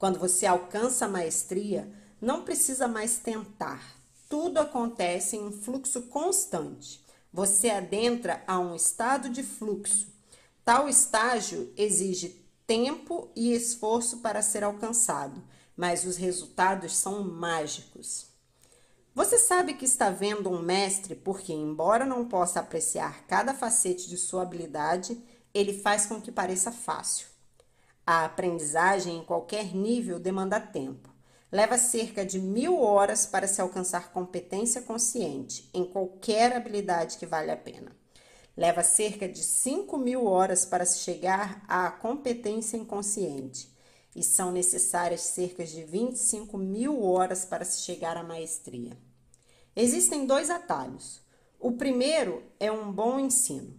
Quando você alcança a maestria, não precisa mais tentar. Tudo acontece em um fluxo constante. Você adentra a um estado de fluxo. Tal estágio exige tempo e esforço para ser alcançado, mas os resultados são mágicos. Você sabe que está vendo um mestre porque, embora não possa apreciar cada facete de sua habilidade, ele faz com que pareça fácil. A aprendizagem em qualquer nível demanda tempo. Leva cerca de mil horas para se alcançar competência consciente em qualquer habilidade que vale a pena. Leva cerca de cinco mil horas para se chegar à competência inconsciente e são necessárias cerca de 25 mil horas para se chegar à maestria. Existem dois atalhos. O primeiro é um bom ensino.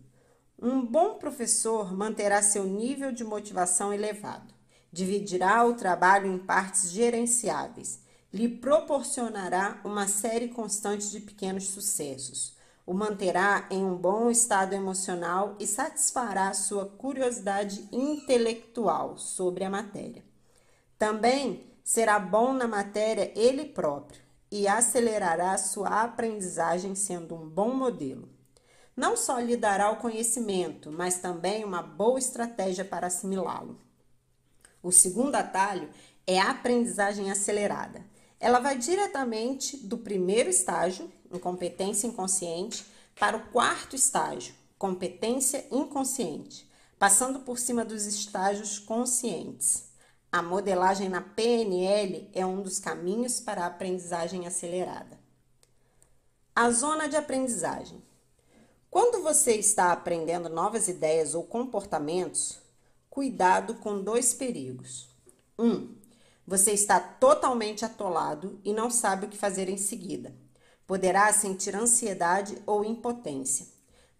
Um bom professor manterá seu nível de motivação elevado, dividirá o trabalho em partes gerenciáveis, lhe proporcionará uma série constante de pequenos sucessos, o manterá em um bom estado emocional e satisfará sua curiosidade intelectual sobre a matéria. Também será bom na matéria ele próprio e acelerará sua aprendizagem sendo um bom modelo. Não só lhe dará o conhecimento, mas também uma boa estratégia para assimilá-lo. O segundo atalho é a aprendizagem acelerada. Ela vai diretamente do primeiro estágio, incompetência inconsciente, para o quarto estágio, competência inconsciente, passando por cima dos estágios conscientes. A modelagem na PNL é um dos caminhos para a aprendizagem acelerada. A zona de aprendizagem. Quando você está aprendendo novas ideias ou comportamentos, cuidado com dois perigos. Um, você está totalmente atolado e não sabe o que fazer em seguida. Poderá sentir ansiedade ou impotência.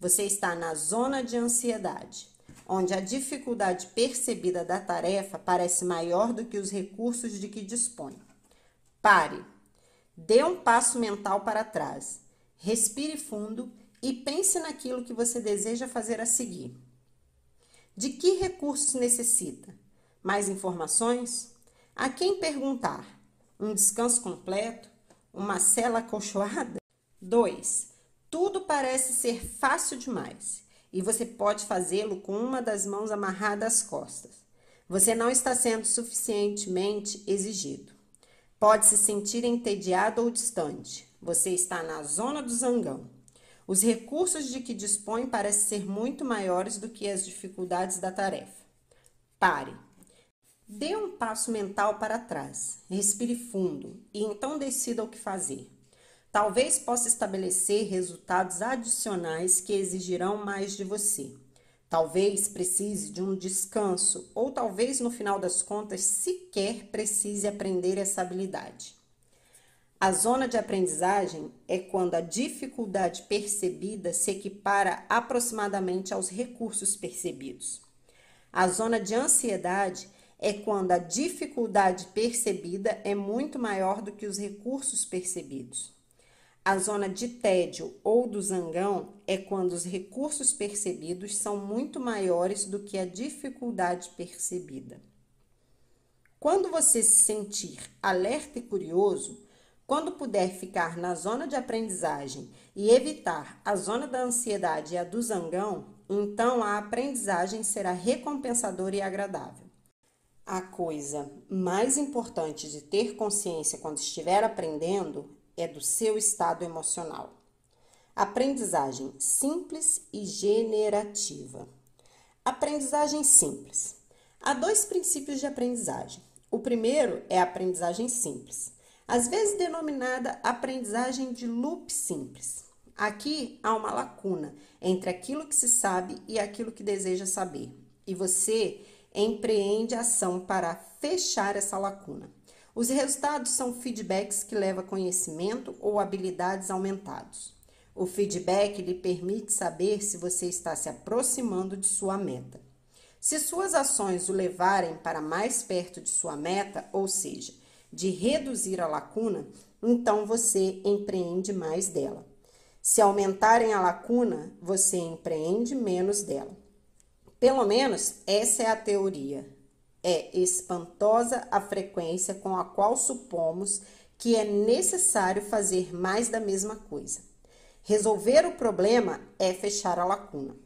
Você está na zona de ansiedade, onde a dificuldade percebida da tarefa parece maior do que os recursos de que dispõe. Pare. Dê um passo mental para trás. Respire fundo e pense naquilo que você deseja fazer a seguir. De que recursos necessita? Mais informações? A quem perguntar? Um descanso completo? uma cela acolchoada? 2. Tudo parece ser fácil demais e você pode fazê-lo com uma das mãos amarrada às costas. Você não está sendo suficientemente exigido. Pode se sentir entediado ou distante. Você está na zona do zangão. Os recursos de que dispõe parecem ser muito maiores do que as dificuldades da tarefa. Pare Dê um passo mental para trás, respire fundo e então decida o que fazer. Talvez possa estabelecer resultados adicionais que exigirão mais de você. Talvez precise de um descanso, ou talvez no final das contas sequer precise aprender essa habilidade. A zona de aprendizagem é quando a dificuldade percebida se equipara aproximadamente aos recursos percebidos. A zona de ansiedade é quando a dificuldade percebida é muito maior do que os recursos percebidos. A zona de tédio ou do zangão é quando os recursos percebidos são muito maiores do que a dificuldade percebida. Quando você se sentir alerta e curioso, quando puder ficar na zona de aprendizagem e evitar a zona da ansiedade e a do zangão, então a aprendizagem será recompensadora e agradável. A coisa mais importante de ter consciência quando estiver aprendendo é do seu estado emocional. Aprendizagem simples e generativa. Aprendizagem simples. Há dois princípios de aprendizagem. O primeiro é a aprendizagem simples, às vezes denominada aprendizagem de loop simples. Aqui há uma lacuna entre aquilo que se sabe e aquilo que deseja saber. E você empreende ação para fechar essa lacuna. Os resultados são feedbacks que levam a conhecimento ou habilidades aumentados. O feedback lhe permite saber se você está se aproximando de sua meta. Se suas ações o levarem para mais perto de sua meta, ou seja, de reduzir a lacuna, então você empreende mais dela. Se aumentarem a lacuna, você empreende menos dela. Pelo menos essa é a teoria. É espantosa a frequência com a qual supomos que é necessário fazer mais da mesma coisa. Resolver o problema é fechar a lacuna.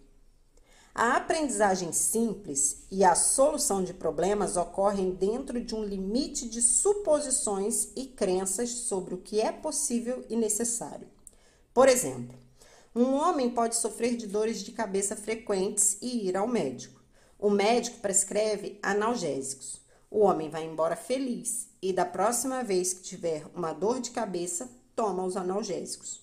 A aprendizagem simples e a solução de problemas ocorrem dentro de um limite de suposições e crenças sobre o que é possível e necessário. Por exemplo, um homem pode sofrer de dores de cabeça frequentes e ir ao médico. O médico prescreve analgésicos. O homem vai embora feliz e da próxima vez que tiver uma dor de cabeça, toma os analgésicos.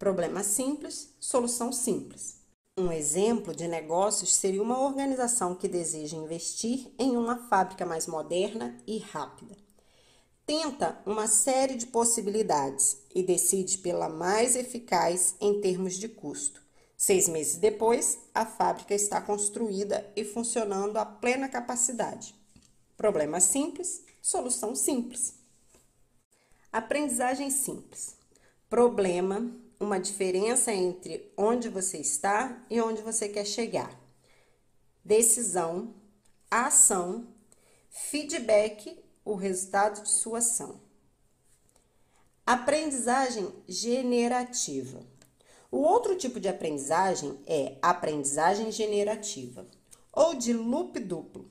Problema simples, solução simples. Um exemplo de negócios seria uma organização que deseja investir em uma fábrica mais moderna e rápida tenta uma série de possibilidades e decide pela mais eficaz em termos de custo. Seis meses depois, a fábrica está construída e funcionando a plena capacidade. Problema simples, solução simples. Aprendizagem simples. Problema, uma diferença entre onde você está e onde você quer chegar. Decisão, ação, feedback o resultado de sua ação. Aprendizagem generativa. O outro tipo de aprendizagem é aprendizagem generativa ou de loop duplo.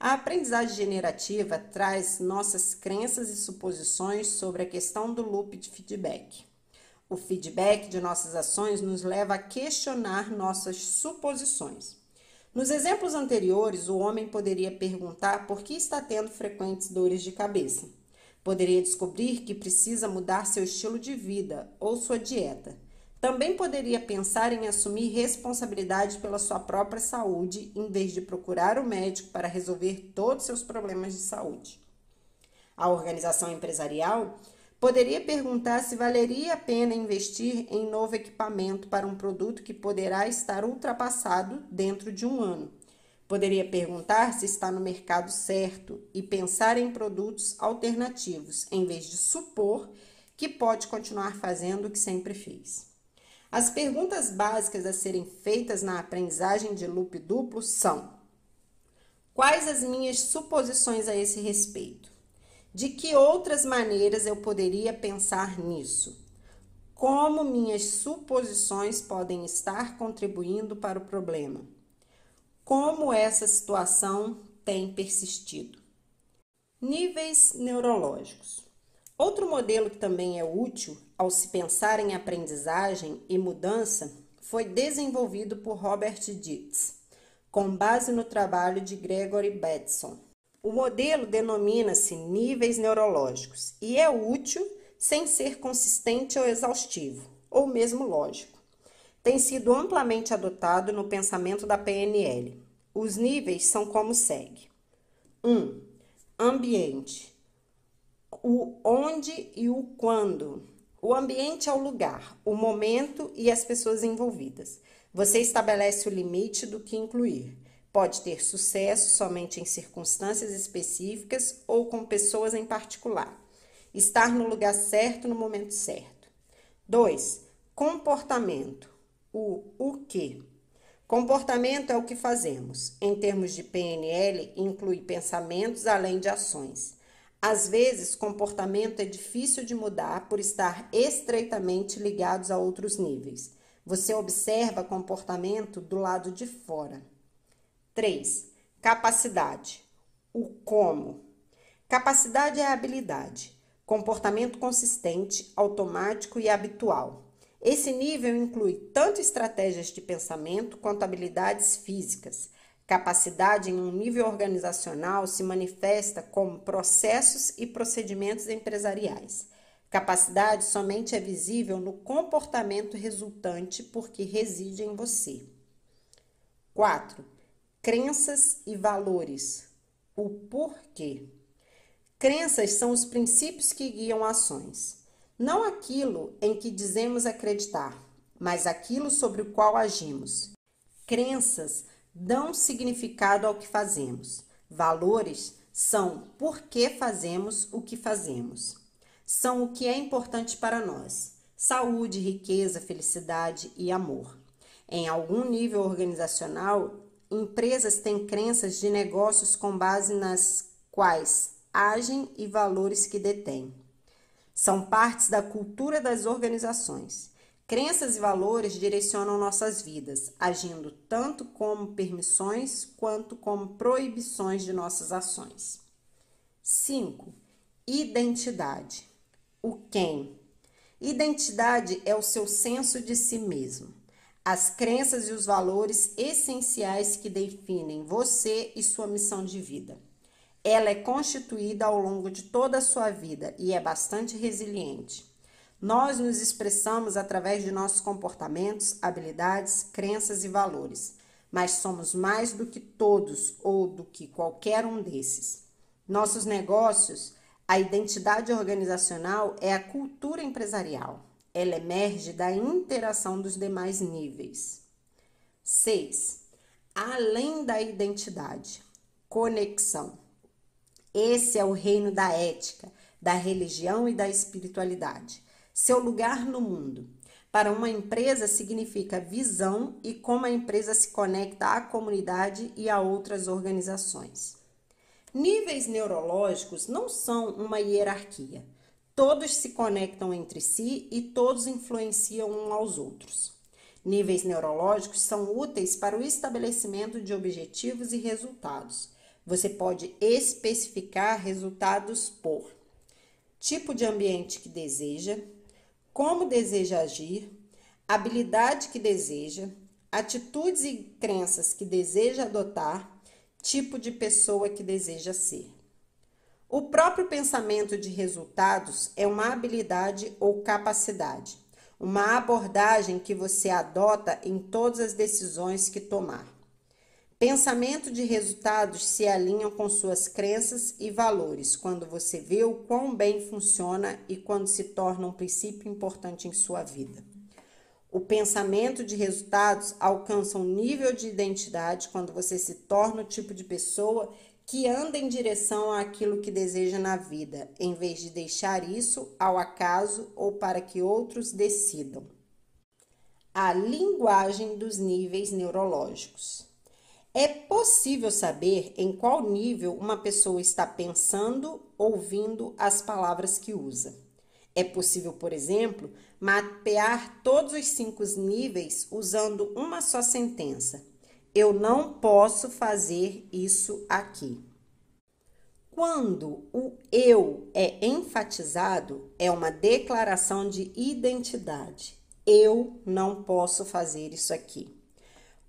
A aprendizagem generativa traz nossas crenças e suposições sobre a questão do loop de feedback. O feedback de nossas ações nos leva a questionar nossas suposições. Nos exemplos anteriores, o homem poderia perguntar por que está tendo frequentes dores de cabeça. Poderia descobrir que precisa mudar seu estilo de vida ou sua dieta. Também poderia pensar em assumir responsabilidade pela sua própria saúde, em vez de procurar o médico para resolver todos seus problemas de saúde. A organização empresarial Poderia perguntar se valeria a pena investir em novo equipamento para um produto que poderá estar ultrapassado dentro de um ano. Poderia perguntar se está no mercado certo e pensar em produtos alternativos, em vez de supor que pode continuar fazendo o que sempre fez. As perguntas básicas a serem feitas na aprendizagem de loop duplo são: Quais as minhas suposições a esse respeito? De que outras maneiras eu poderia pensar nisso? Como minhas suposições podem estar contribuindo para o problema? Como essa situação tem persistido? Níveis neurológicos. Outro modelo que também é útil ao se pensar em aprendizagem e mudança foi desenvolvido por Robert Dietz, com base no trabalho de Gregory Batson. O modelo denomina-se níveis neurológicos e é útil sem ser consistente ou exaustivo, ou mesmo lógico. Tem sido amplamente adotado no pensamento da PNL. Os níveis são como segue: 1. Um, ambiente. O onde e o quando. O ambiente é o lugar, o momento e as pessoas envolvidas. Você estabelece o limite do que incluir. Pode ter sucesso somente em circunstâncias específicas ou com pessoas em particular. Estar no lugar certo no momento certo. 2. Comportamento. O o que. Comportamento é o que fazemos. Em termos de PNL, inclui pensamentos além de ações. Às vezes, comportamento é difícil de mudar por estar estreitamente ligados a outros níveis. Você observa comportamento do lado de fora. 3. Capacidade. O como. Capacidade é habilidade, comportamento consistente, automático e habitual. Esse nível inclui tanto estratégias de pensamento quanto habilidades físicas. Capacidade em um nível organizacional se manifesta como processos e procedimentos empresariais. Capacidade somente é visível no comportamento resultante porque reside em você. 4. Crenças e valores. O porquê. Crenças são os princípios que guiam ações. Não aquilo em que dizemos acreditar, mas aquilo sobre o qual agimos. Crenças dão significado ao que fazemos. Valores são por que fazemos o que fazemos. São o que é importante para nós: saúde, riqueza, felicidade e amor. Em algum nível organizacional, Empresas têm crenças de negócios com base nas quais agem e valores que detêm. São partes da cultura das organizações. Crenças e valores direcionam nossas vidas, agindo tanto como permissões quanto como proibições de nossas ações. 5. Identidade. O quem? Identidade é o seu senso de si mesmo as crenças e os valores essenciais que definem você e sua missão de vida. Ela é constituída ao longo de toda a sua vida e é bastante resiliente. Nós nos expressamos através de nossos comportamentos, habilidades, crenças e valores, mas somos mais do que todos ou do que qualquer um desses. Nossos negócios, a identidade organizacional é a cultura empresarial. Ela emerge da interação dos demais níveis. 6. Além da identidade, conexão. Esse é o reino da ética, da religião e da espiritualidade. Seu lugar no mundo. Para uma empresa significa visão e como a empresa se conecta à comunidade e a outras organizações. Níveis neurológicos não são uma hierarquia. Todos se conectam entre si e todos influenciam uns aos outros. Níveis neurológicos são úteis para o estabelecimento de objetivos e resultados. Você pode especificar resultados por tipo de ambiente que deseja, como deseja agir, habilidade que deseja, atitudes e crenças que deseja adotar, tipo de pessoa que deseja ser. O próprio pensamento de resultados é uma habilidade ou capacidade, uma abordagem que você adota em todas as decisões que tomar. Pensamento de resultados se alinham com suas crenças e valores quando você vê o quão bem funciona e quando se torna um princípio importante em sua vida. O pensamento de resultados alcança um nível de identidade quando você se torna o tipo de pessoa que anda em direção àquilo que deseja na vida, em vez de deixar isso ao acaso ou para que outros decidam. A linguagem dos níveis neurológicos. É possível saber em qual nível uma pessoa está pensando, ouvindo as palavras que usa. É possível, por exemplo, mapear todos os cinco níveis usando uma só sentença eu não posso fazer isso aqui. Quando o eu é enfatizado, é uma declaração de identidade. Eu não posso fazer isso aqui.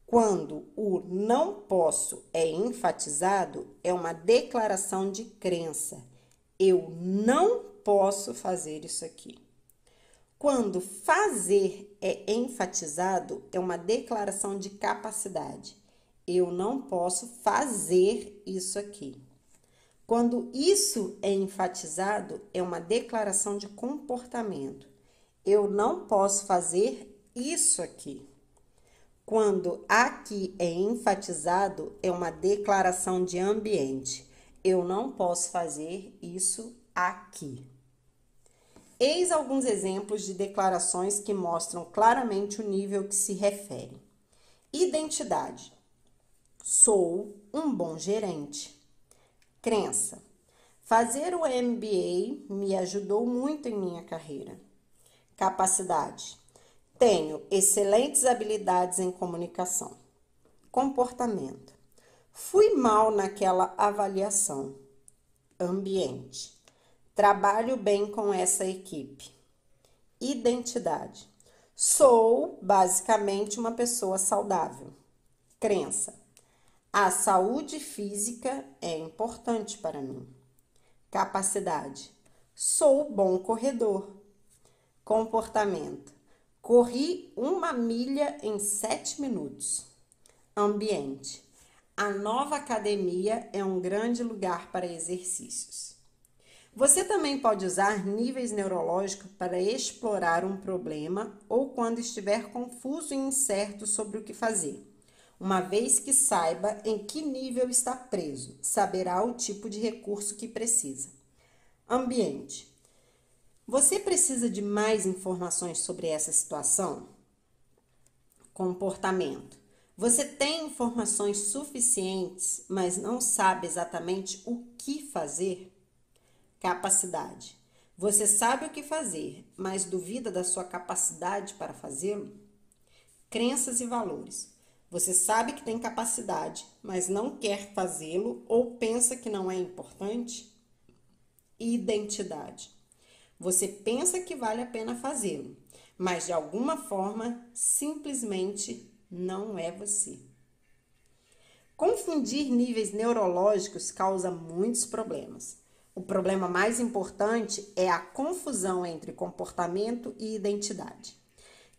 Quando o não posso é enfatizado, é uma declaração de crença. Eu não posso fazer isso aqui. Quando fazer é enfatizado, é uma declaração de capacidade. Eu não posso fazer isso aqui. Quando isso é enfatizado, é uma declaração de comportamento. Eu não posso fazer isso aqui. Quando aqui é enfatizado, é uma declaração de ambiente. Eu não posso fazer isso aqui. Eis alguns exemplos de declarações que mostram claramente o nível que se refere. Identidade. Sou um bom gerente. Crença. Fazer o MBA me ajudou muito em minha carreira. Capacidade. Tenho excelentes habilidades em comunicação. Comportamento. Fui mal naquela avaliação. Ambiente. Trabalho bem com essa equipe. Identidade. Sou basicamente uma pessoa saudável. Crença. A saúde física é importante para mim. Capacidade. Sou bom corredor. Comportamento. Corri uma milha em sete minutos. Ambiente. A nova academia é um grande lugar para exercícios. Você também pode usar níveis neurológicos para explorar um problema ou quando estiver confuso e incerto sobre o que fazer. Uma vez que saiba em que nível está preso, saberá o tipo de recurso que precisa. Ambiente. Você precisa de mais informações sobre essa situação? Comportamento. Você tem informações suficientes, mas não sabe exatamente o que fazer? Capacidade. Você sabe o que fazer, mas duvida da sua capacidade para fazê-lo? Crenças e valores. Você sabe que tem capacidade, mas não quer fazê-lo ou pensa que não é importante? Identidade. Você pensa que vale a pena fazê-lo, mas de alguma forma simplesmente não é você. Confundir níveis neurológicos causa muitos problemas. O problema mais importante é a confusão entre comportamento e identidade.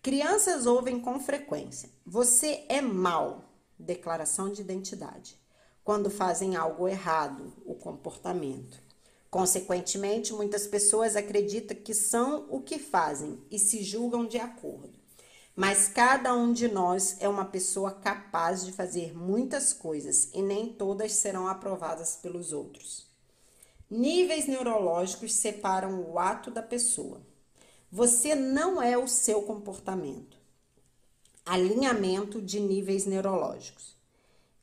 Crianças ouvem com frequência: você é mal, declaração de identidade, quando fazem algo errado, o comportamento. Consequentemente, muitas pessoas acreditam que são o que fazem e se julgam de acordo. Mas cada um de nós é uma pessoa capaz de fazer muitas coisas e nem todas serão aprovadas pelos outros. Níveis neurológicos separam o ato da pessoa. Você não é o seu comportamento. Alinhamento de níveis neurológicos.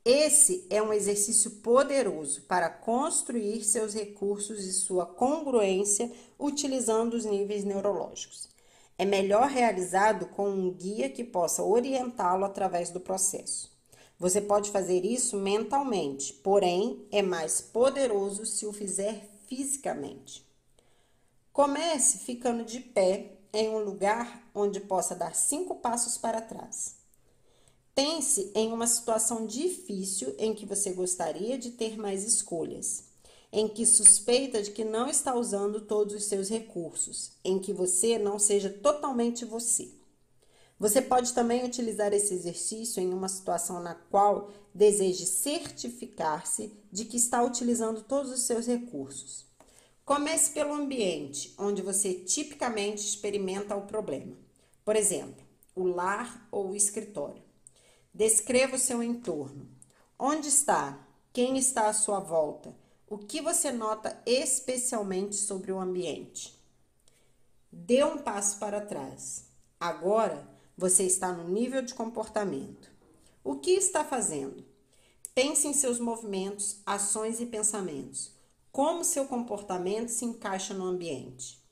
Esse é um exercício poderoso para construir seus recursos e sua congruência utilizando os níveis neurológicos. É melhor realizado com um guia que possa orientá-lo através do processo. Você pode fazer isso mentalmente, porém é mais poderoso se o fizer fisicamente. Comece ficando de pé em um lugar onde possa dar cinco passos para trás. Pense em uma situação difícil em que você gostaria de ter mais escolhas, em que suspeita de que não está usando todos os seus recursos, em que você não seja totalmente você. Você pode também utilizar esse exercício em uma situação na qual deseje certificar-se de que está utilizando todos os seus recursos. Comece pelo ambiente onde você tipicamente experimenta o problema. Por exemplo, o lar ou o escritório. Descreva o seu entorno. Onde está? Quem está à sua volta? O que você nota especialmente sobre o ambiente? Dê um passo para trás. Agora, você está no nível de comportamento. O que está fazendo? Pense em seus movimentos, ações e pensamentos. Como seu comportamento se encaixa no ambiente?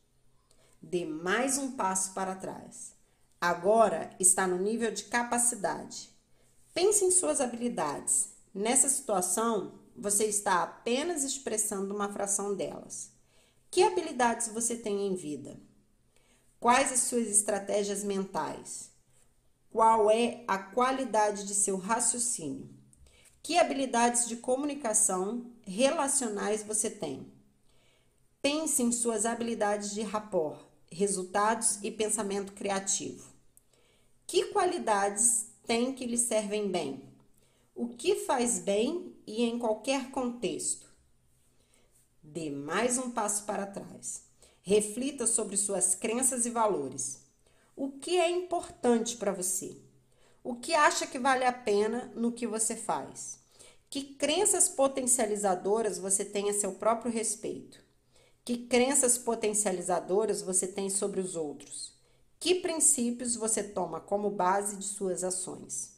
Dê mais um passo para trás. Agora está no nível de capacidade. Pense em suas habilidades. Nessa situação, você está apenas expressando uma fração delas. Que habilidades você tem em vida? Quais as suas estratégias mentais? Qual é a qualidade de seu raciocínio? Que habilidades de comunicação relacionais você tem? Pense em suas habilidades de rapport, resultados e pensamento criativo. Que qualidades tem que lhe servem bem? O que faz bem e em qualquer contexto? Dê mais um passo para trás. Reflita sobre suas crenças e valores o que é importante para você, o que acha que vale a pena no que você faz, que crenças potencializadoras você tem a seu próprio respeito, que crenças potencializadoras você tem sobre os outros, que princípios você toma como base de suas ações.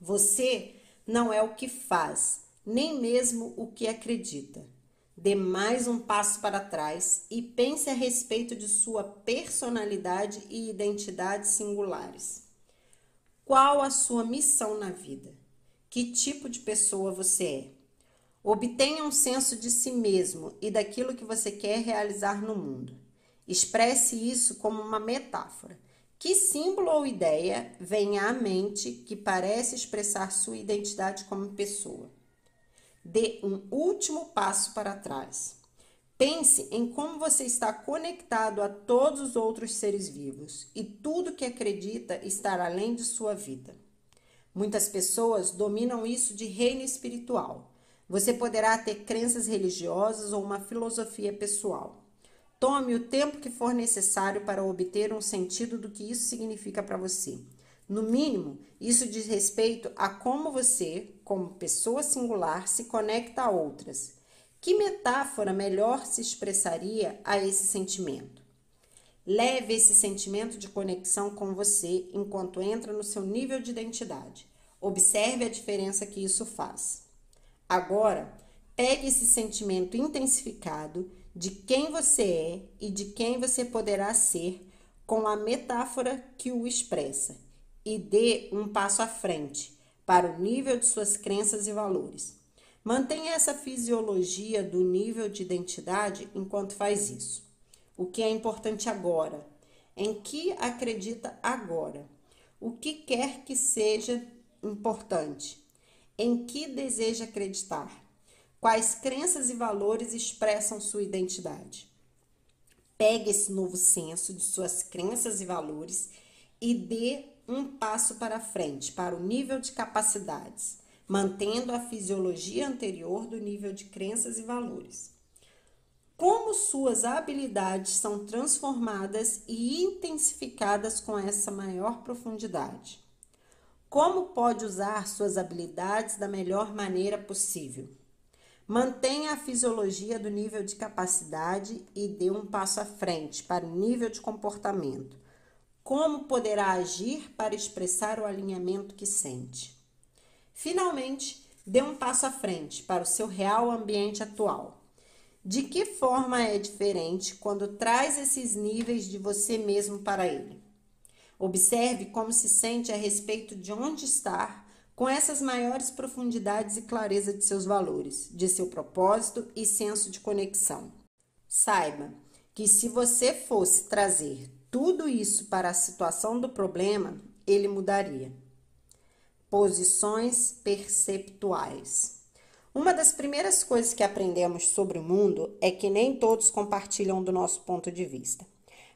Você não é o que faz, nem mesmo o que acredita dê mais um passo para trás e pense a respeito de sua personalidade e identidade singulares. Qual a sua missão na vida? Que tipo de pessoa você é? Obtenha um senso de si mesmo e daquilo que você quer realizar no mundo. Expresse isso como uma metáfora. Que símbolo ou ideia vem à mente que parece expressar sua identidade como pessoa? Dê um último passo para trás. Pense em como você está conectado a todos os outros seres vivos e tudo que acredita estar além de sua vida. Muitas pessoas dominam isso de reino espiritual. Você poderá ter crenças religiosas ou uma filosofia pessoal. Tome o tempo que for necessário para obter um sentido do que isso significa para você no mínimo, isso diz respeito a como você, como pessoa singular, se conecta a outras. Que metáfora melhor se expressaria a esse sentimento? Leve esse sentimento de conexão com você enquanto entra no seu nível de identidade. Observe a diferença que isso faz. Agora, pegue esse sentimento intensificado de quem você é e de quem você poderá ser com a metáfora que o expressa e dê um passo à frente para o nível de suas crenças e valores. Mantenha essa fisiologia do nível de identidade enquanto faz isso. O que é importante agora? Em que acredita agora? O que quer que seja importante? Em que deseja acreditar? Quais crenças e valores expressam sua identidade? Pegue esse novo senso de suas crenças e valores e dê um passo para frente para o nível de capacidades, mantendo a fisiologia anterior do nível de crenças e valores. Como suas habilidades são transformadas e intensificadas com essa maior profundidade? Como pode usar suas habilidades da melhor maneira possível? Mantenha a fisiologia do nível de capacidade e dê um passo à frente para o nível de comportamento como poderá agir para expressar o alinhamento que sente? Finalmente, dê um passo à frente para o seu real ambiente atual. De que forma é diferente quando traz esses níveis de você mesmo para ele? Observe como se sente a respeito de onde estar com essas maiores profundidades e clareza de seus valores, de seu propósito e senso de conexão. Saiba que se você fosse trazer tudo isso para a situação do problema, ele mudaria. Posições perceptuais. Uma das primeiras coisas que aprendemos sobre o mundo é que nem todos compartilham do nosso ponto de vista.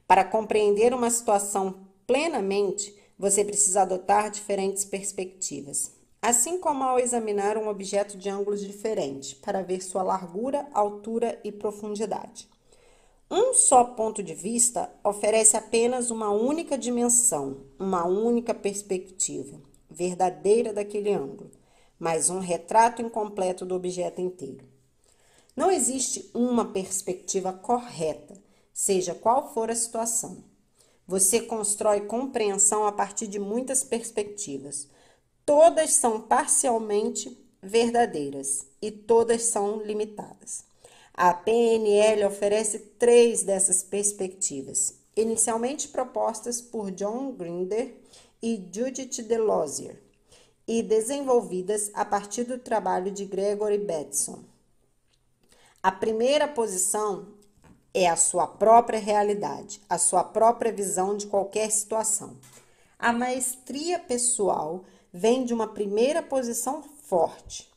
Para compreender uma situação plenamente, você precisa adotar diferentes perspectivas, assim como ao examinar um objeto de ângulos diferentes, para ver sua largura, altura e profundidade. Um só ponto de vista oferece apenas uma única dimensão, uma única perspectiva, verdadeira daquele ângulo, mas um retrato incompleto do objeto inteiro. Não existe uma perspectiva correta, seja qual for a situação. Você constrói compreensão a partir de muitas perspectivas. Todas são parcialmente verdadeiras e todas são limitadas. A PNL oferece três dessas perspectivas, inicialmente propostas por John Grinder e Judith Delosier, e desenvolvidas a partir do trabalho de Gregory Batson. A primeira posição é a sua própria realidade, a sua própria visão de qualquer situação. A maestria pessoal vem de uma primeira posição forte,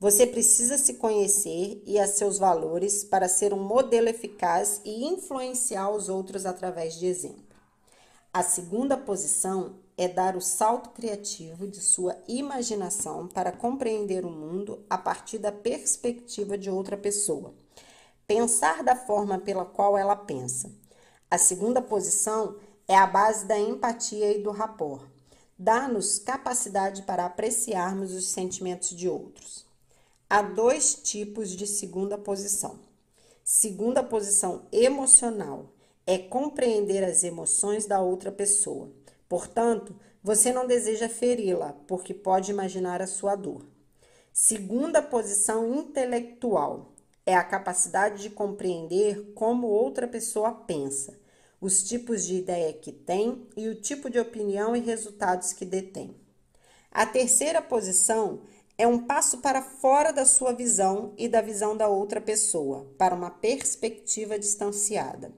você precisa se conhecer e a seus valores para ser um modelo eficaz e influenciar os outros através de exemplo. A segunda posição é dar o salto criativo de sua imaginação para compreender o mundo a partir da perspectiva de outra pessoa. Pensar da forma pela qual ela pensa. A segunda posição é a base da empatia e do rapport. Dá-nos capacidade para apreciarmos os sentimentos de outros. Há dois tipos de segunda posição. Segunda posição emocional é compreender as emoções da outra pessoa. Portanto, você não deseja feri-la, porque pode imaginar a sua dor. Segunda posição intelectual é a capacidade de compreender como outra pessoa pensa, os tipos de ideia que tem e o tipo de opinião e resultados que detém. A terceira posição é um passo para fora da sua visão e da visão da outra pessoa, para uma perspectiva distanciada.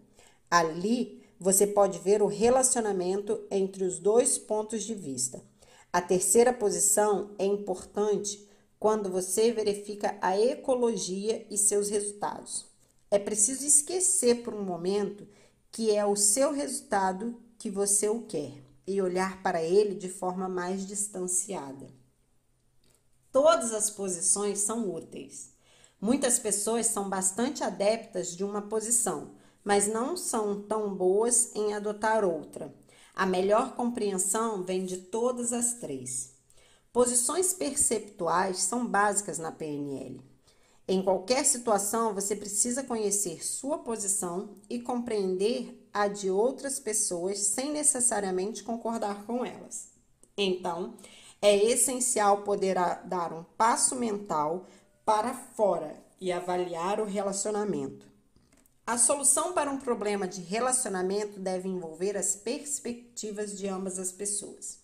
Ali você pode ver o relacionamento entre os dois pontos de vista. A terceira posição é importante quando você verifica a ecologia e seus resultados. É preciso esquecer por um momento que é o seu resultado que você o quer e olhar para ele de forma mais distanciada. Todas as posições são úteis. Muitas pessoas são bastante adeptas de uma posição, mas não são tão boas em adotar outra. A melhor compreensão vem de todas as três. Posições perceptuais são básicas na PNL. Em qualquer situação, você precisa conhecer sua posição e compreender a de outras pessoas sem necessariamente concordar com elas. Então, é essencial poder dar um passo mental para fora e avaliar o relacionamento. A solução para um problema de relacionamento deve envolver as perspectivas de ambas as pessoas.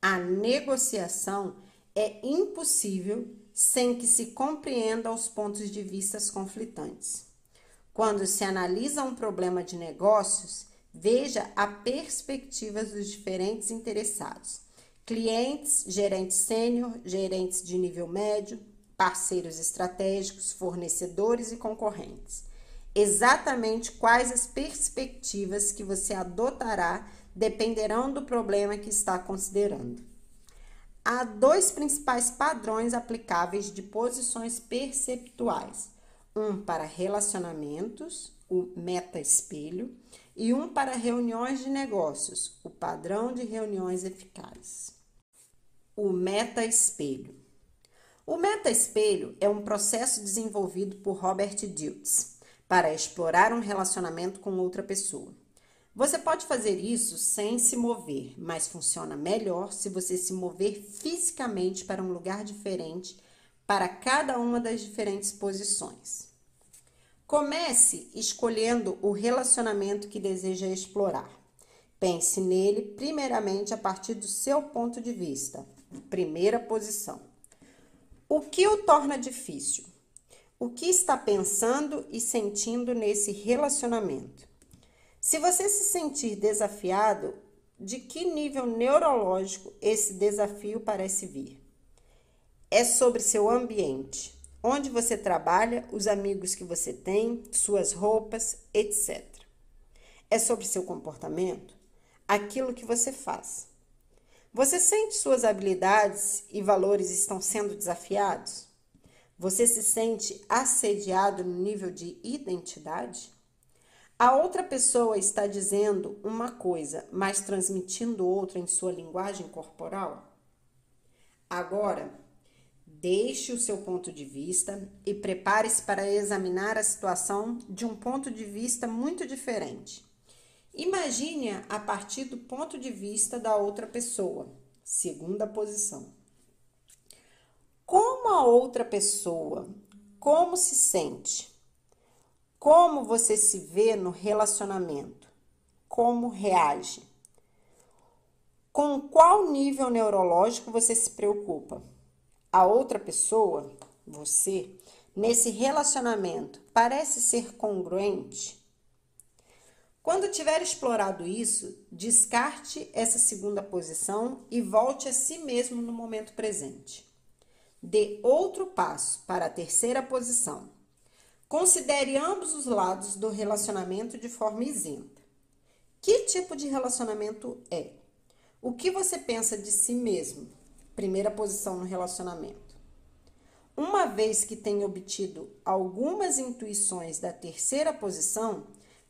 A negociação é impossível sem que se compreenda os pontos de vista conflitantes. Quando se analisa um problema de negócios, veja a perspectiva dos diferentes interessados clientes, gerentes sênior, gerentes de nível médio, parceiros estratégicos, fornecedores e concorrentes. Exatamente quais as perspectivas que você adotará dependerão do problema que está considerando. Há dois principais padrões aplicáveis de posições perceptuais: um para relacionamentos, o meta-espelho, e um para reuniões de negócios, o padrão de reuniões eficazes o meta-espelho. O meta-espelho é um processo desenvolvido por Robert Dilts para explorar um relacionamento com outra pessoa. Você pode fazer isso sem se mover, mas funciona melhor se você se mover fisicamente para um lugar diferente para cada uma das diferentes posições. Comece escolhendo o relacionamento que deseja explorar. Pense nele primeiramente a partir do seu ponto de vista primeira posição. O que o torna difícil? O que está pensando e sentindo nesse relacionamento? Se você se sentir desafiado, de que nível neurológico esse desafio parece vir? É sobre seu ambiente, onde você trabalha, os amigos que você tem, suas roupas, etc. É sobre seu comportamento, aquilo que você faz. Você sente suas habilidades e valores estão sendo desafiados? Você se sente assediado no nível de identidade? A outra pessoa está dizendo uma coisa, mas transmitindo outra em sua linguagem corporal? Agora, deixe o seu ponto de vista e prepare-se para examinar a situação de um ponto de vista muito diferente. Imagine-a a partir do ponto de vista da outra pessoa. Segunda posição. Como a outra pessoa, como se sente? Como você se vê no relacionamento? Como reage? Com qual nível neurológico você se preocupa? A outra pessoa, você, nesse relacionamento, parece ser congruente? Quando tiver explorado isso, descarte essa segunda posição e volte a si mesmo no momento presente. Dê outro passo para a terceira posição. Considere ambos os lados do relacionamento de forma isenta. Que tipo de relacionamento é? O que você pensa de si mesmo? Primeira posição no relacionamento. Uma vez que tenha obtido algumas intuições da terceira posição,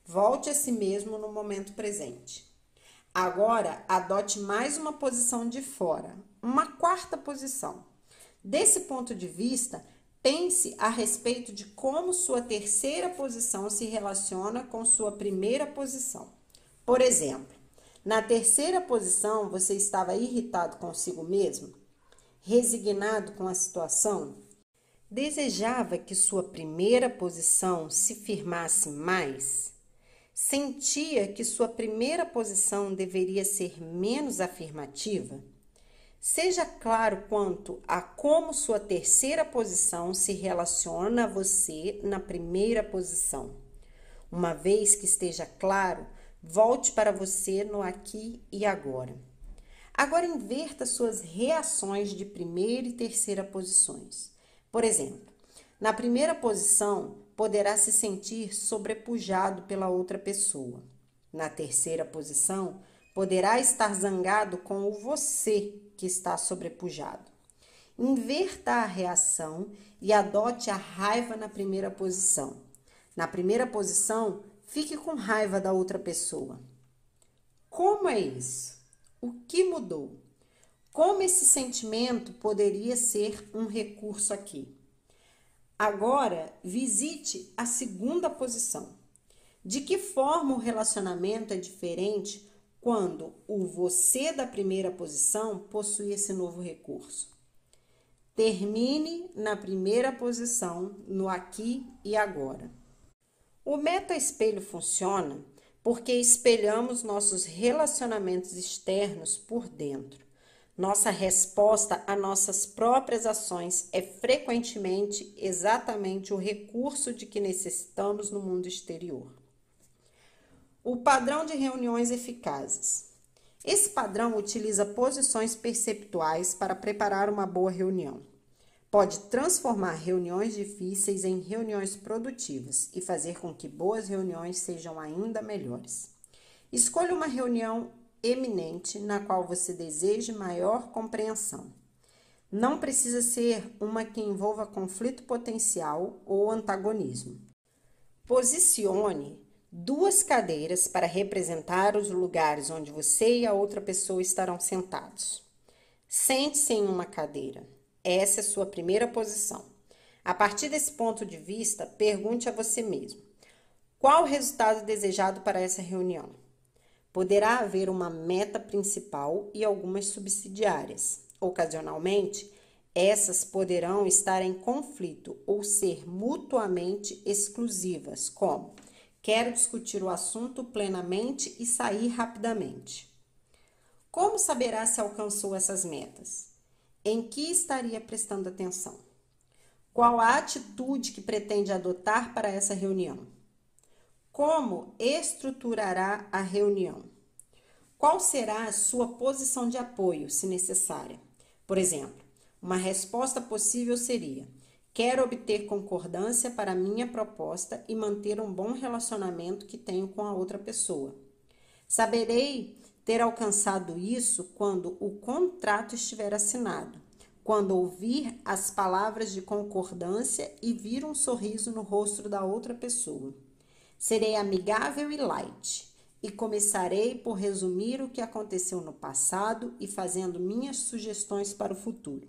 Volte a si mesmo no momento presente. Agora, adote mais uma posição de fora, uma quarta posição. Desse ponto de vista, pense a respeito de como sua terceira posição se relaciona com sua primeira posição. Por exemplo, na terceira posição você estava irritado consigo mesmo, resignado com a situação, desejava que sua primeira posição se firmasse mais sentia que sua primeira posição deveria ser menos afirmativa? Seja claro quanto a como sua terceira posição se relaciona a você na primeira posição. Uma vez que esteja claro, volte para você no aqui e agora. Agora inverta suas reações de primeira e terceira posições. Por exemplo, na primeira posição, poderá se sentir sobrepujado pela outra pessoa. Na terceira posição, poderá estar zangado com o você que está sobrepujado. Inverta a reação e adote a raiva na primeira posição. Na primeira posição, fique com raiva da outra pessoa. Como é isso? O que mudou? Como esse sentimento poderia ser um recurso aqui? Agora, visite a segunda posição. De que forma o relacionamento é diferente quando o você da primeira posição possui esse novo recurso? Termine na primeira posição, no aqui e agora. O meta-espelho funciona porque espelhamos nossos relacionamentos externos por dentro. Nossa resposta a nossas próprias ações é frequentemente exatamente o recurso de que necessitamos no mundo exterior. O padrão de reuniões eficazes. Esse padrão utiliza posições perceptuais para preparar uma boa reunião. Pode transformar reuniões difíceis em reuniões produtivas e fazer com que boas reuniões sejam ainda melhores. Escolha uma reunião eminente na qual você deseje maior compreensão. Não precisa ser uma que envolva conflito potencial ou antagonismo. Posicione duas cadeiras para representar os lugares onde você e a outra pessoa estarão sentados. Sente-se em uma cadeira. Essa é sua primeira posição. A partir desse ponto de vista, pergunte a você mesmo: qual o resultado desejado para essa reunião? Poderá haver uma meta principal e algumas subsidiárias. Ocasionalmente, essas poderão estar em conflito ou ser mutuamente exclusivas, como quero discutir o assunto plenamente e sair rapidamente. Como saberá se alcançou essas metas? Em que estaria prestando atenção? Qual a atitude que pretende adotar para essa reunião? Como estruturará a reunião? Qual será a sua posição de apoio, se necessária? Por exemplo, uma resposta possível seria: Quero obter concordância para minha proposta e manter um bom relacionamento que tenho com a outra pessoa. Saberei ter alcançado isso quando o contrato estiver assinado, quando ouvir as palavras de concordância e vir um sorriso no rosto da outra pessoa. Serei amigável e light e começarei por resumir o que aconteceu no passado e fazendo minhas sugestões para o futuro.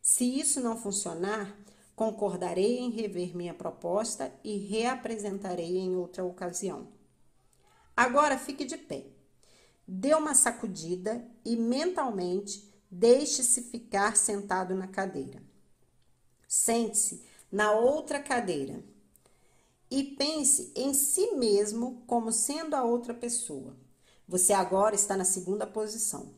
Se isso não funcionar, concordarei em rever minha proposta e reapresentarei em outra ocasião. Agora fique de pé. Dê uma sacudida e mentalmente deixe-se ficar sentado na cadeira. Sente-se na outra cadeira e pense em si mesmo como sendo a outra pessoa. Você agora está na segunda posição.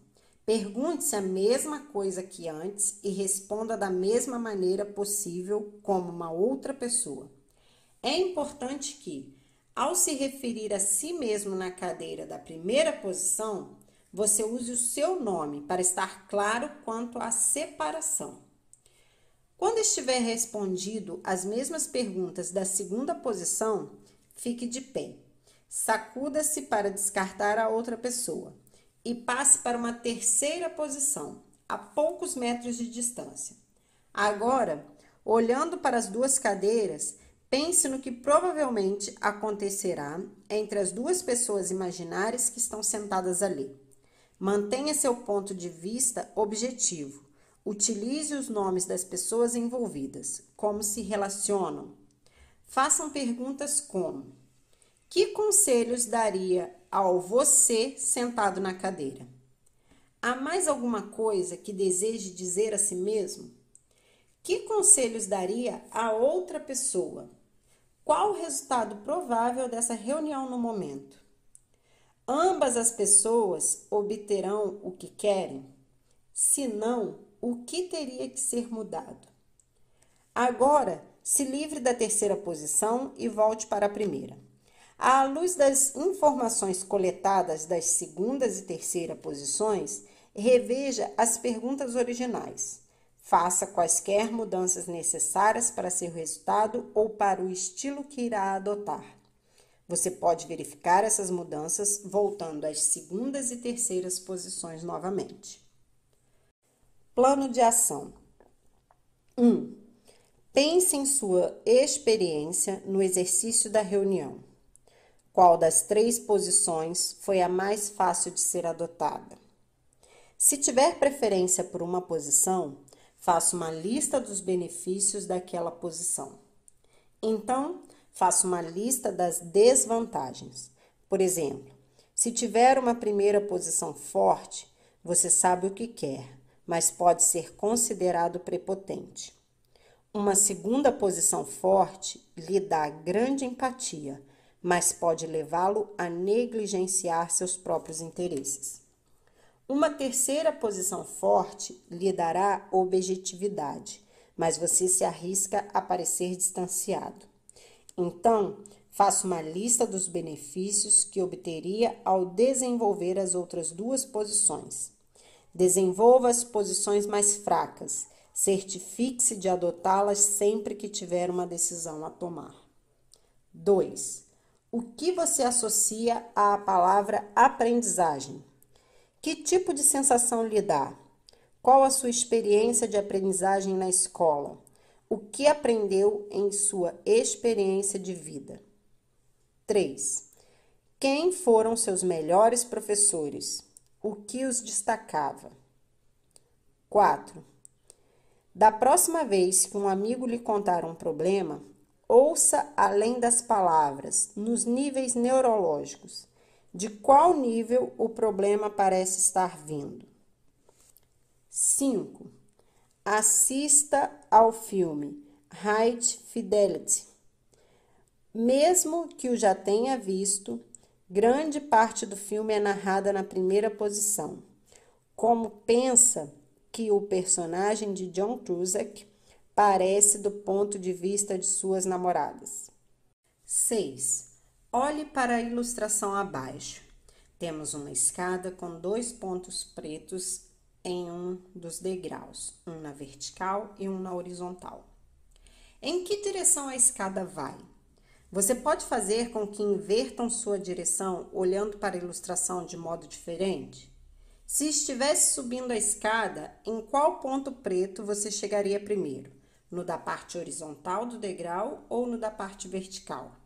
Pergunte-se a mesma coisa que antes e responda da mesma maneira possível como uma outra pessoa. É importante que, ao se referir a si mesmo na cadeira da primeira posição, você use o seu nome para estar claro quanto à separação. Quando estiver respondido as mesmas perguntas da segunda posição, fique de pé. Sacuda-se para descartar a outra pessoa e passe para uma terceira posição, a poucos metros de distância. Agora, olhando para as duas cadeiras, pense no que provavelmente acontecerá entre as duas pessoas imaginárias que estão sentadas ali. Mantenha seu ponto de vista objetivo Utilize os nomes das pessoas envolvidas, como se relacionam. Façam perguntas como: Que conselhos daria ao você sentado na cadeira? Há mais alguma coisa que deseje dizer a si mesmo? Que conselhos daria a outra pessoa? Qual o resultado provável dessa reunião no momento? Ambas as pessoas obterão o que querem? Se não, o que teria que ser mudado. Agora, se livre da terceira posição e volte para a primeira. À luz das informações coletadas das segundas e terceira posições, reveja as perguntas originais. Faça quaisquer mudanças necessárias para seu resultado ou para o estilo que irá adotar. Você pode verificar essas mudanças voltando às segundas e terceiras posições novamente. Plano de ação: 1. Um, pense em sua experiência no exercício da reunião. Qual das três posições foi a mais fácil de ser adotada? Se tiver preferência por uma posição, faça uma lista dos benefícios daquela posição. Então, faça uma lista das desvantagens. Por exemplo, se tiver uma primeira posição forte, você sabe o que quer, mas pode ser considerado prepotente. Uma segunda posição forte lhe dá grande empatia, mas pode levá-lo a negligenciar seus próprios interesses. Uma terceira posição forte lhe dará objetividade, mas você se arrisca a parecer distanciado. Então, faça uma lista dos benefícios que obteria ao desenvolver as outras duas posições. Desenvolva as posições mais fracas. Certifique-se de adotá-las sempre que tiver uma decisão a tomar. 2. O que você associa à palavra aprendizagem? Que tipo de sensação lhe dá? Qual a sua experiência de aprendizagem na escola? O que aprendeu em sua experiência de vida? 3. Quem foram seus melhores professores? o que os destacava. 4. Da próxima vez que um amigo lhe contar um problema, ouça além das palavras, nos níveis neurológicos, de qual nível o problema parece estar vindo. 5. Assista ao filme High Fidelity. Mesmo que o já tenha visto, Grande parte do filme é narrada na primeira posição. Como pensa que o personagem de John Cusack parece do ponto de vista de suas namoradas. 6. Olhe para a ilustração abaixo. Temos uma escada com dois pontos pretos em um dos degraus, um na vertical e um na horizontal. Em que direção a escada vai? Você pode fazer com que invertam sua direção olhando para a ilustração de modo diferente? Se estivesse subindo a escada, em qual ponto preto você chegaria primeiro? No da parte horizontal do degrau ou no da parte vertical?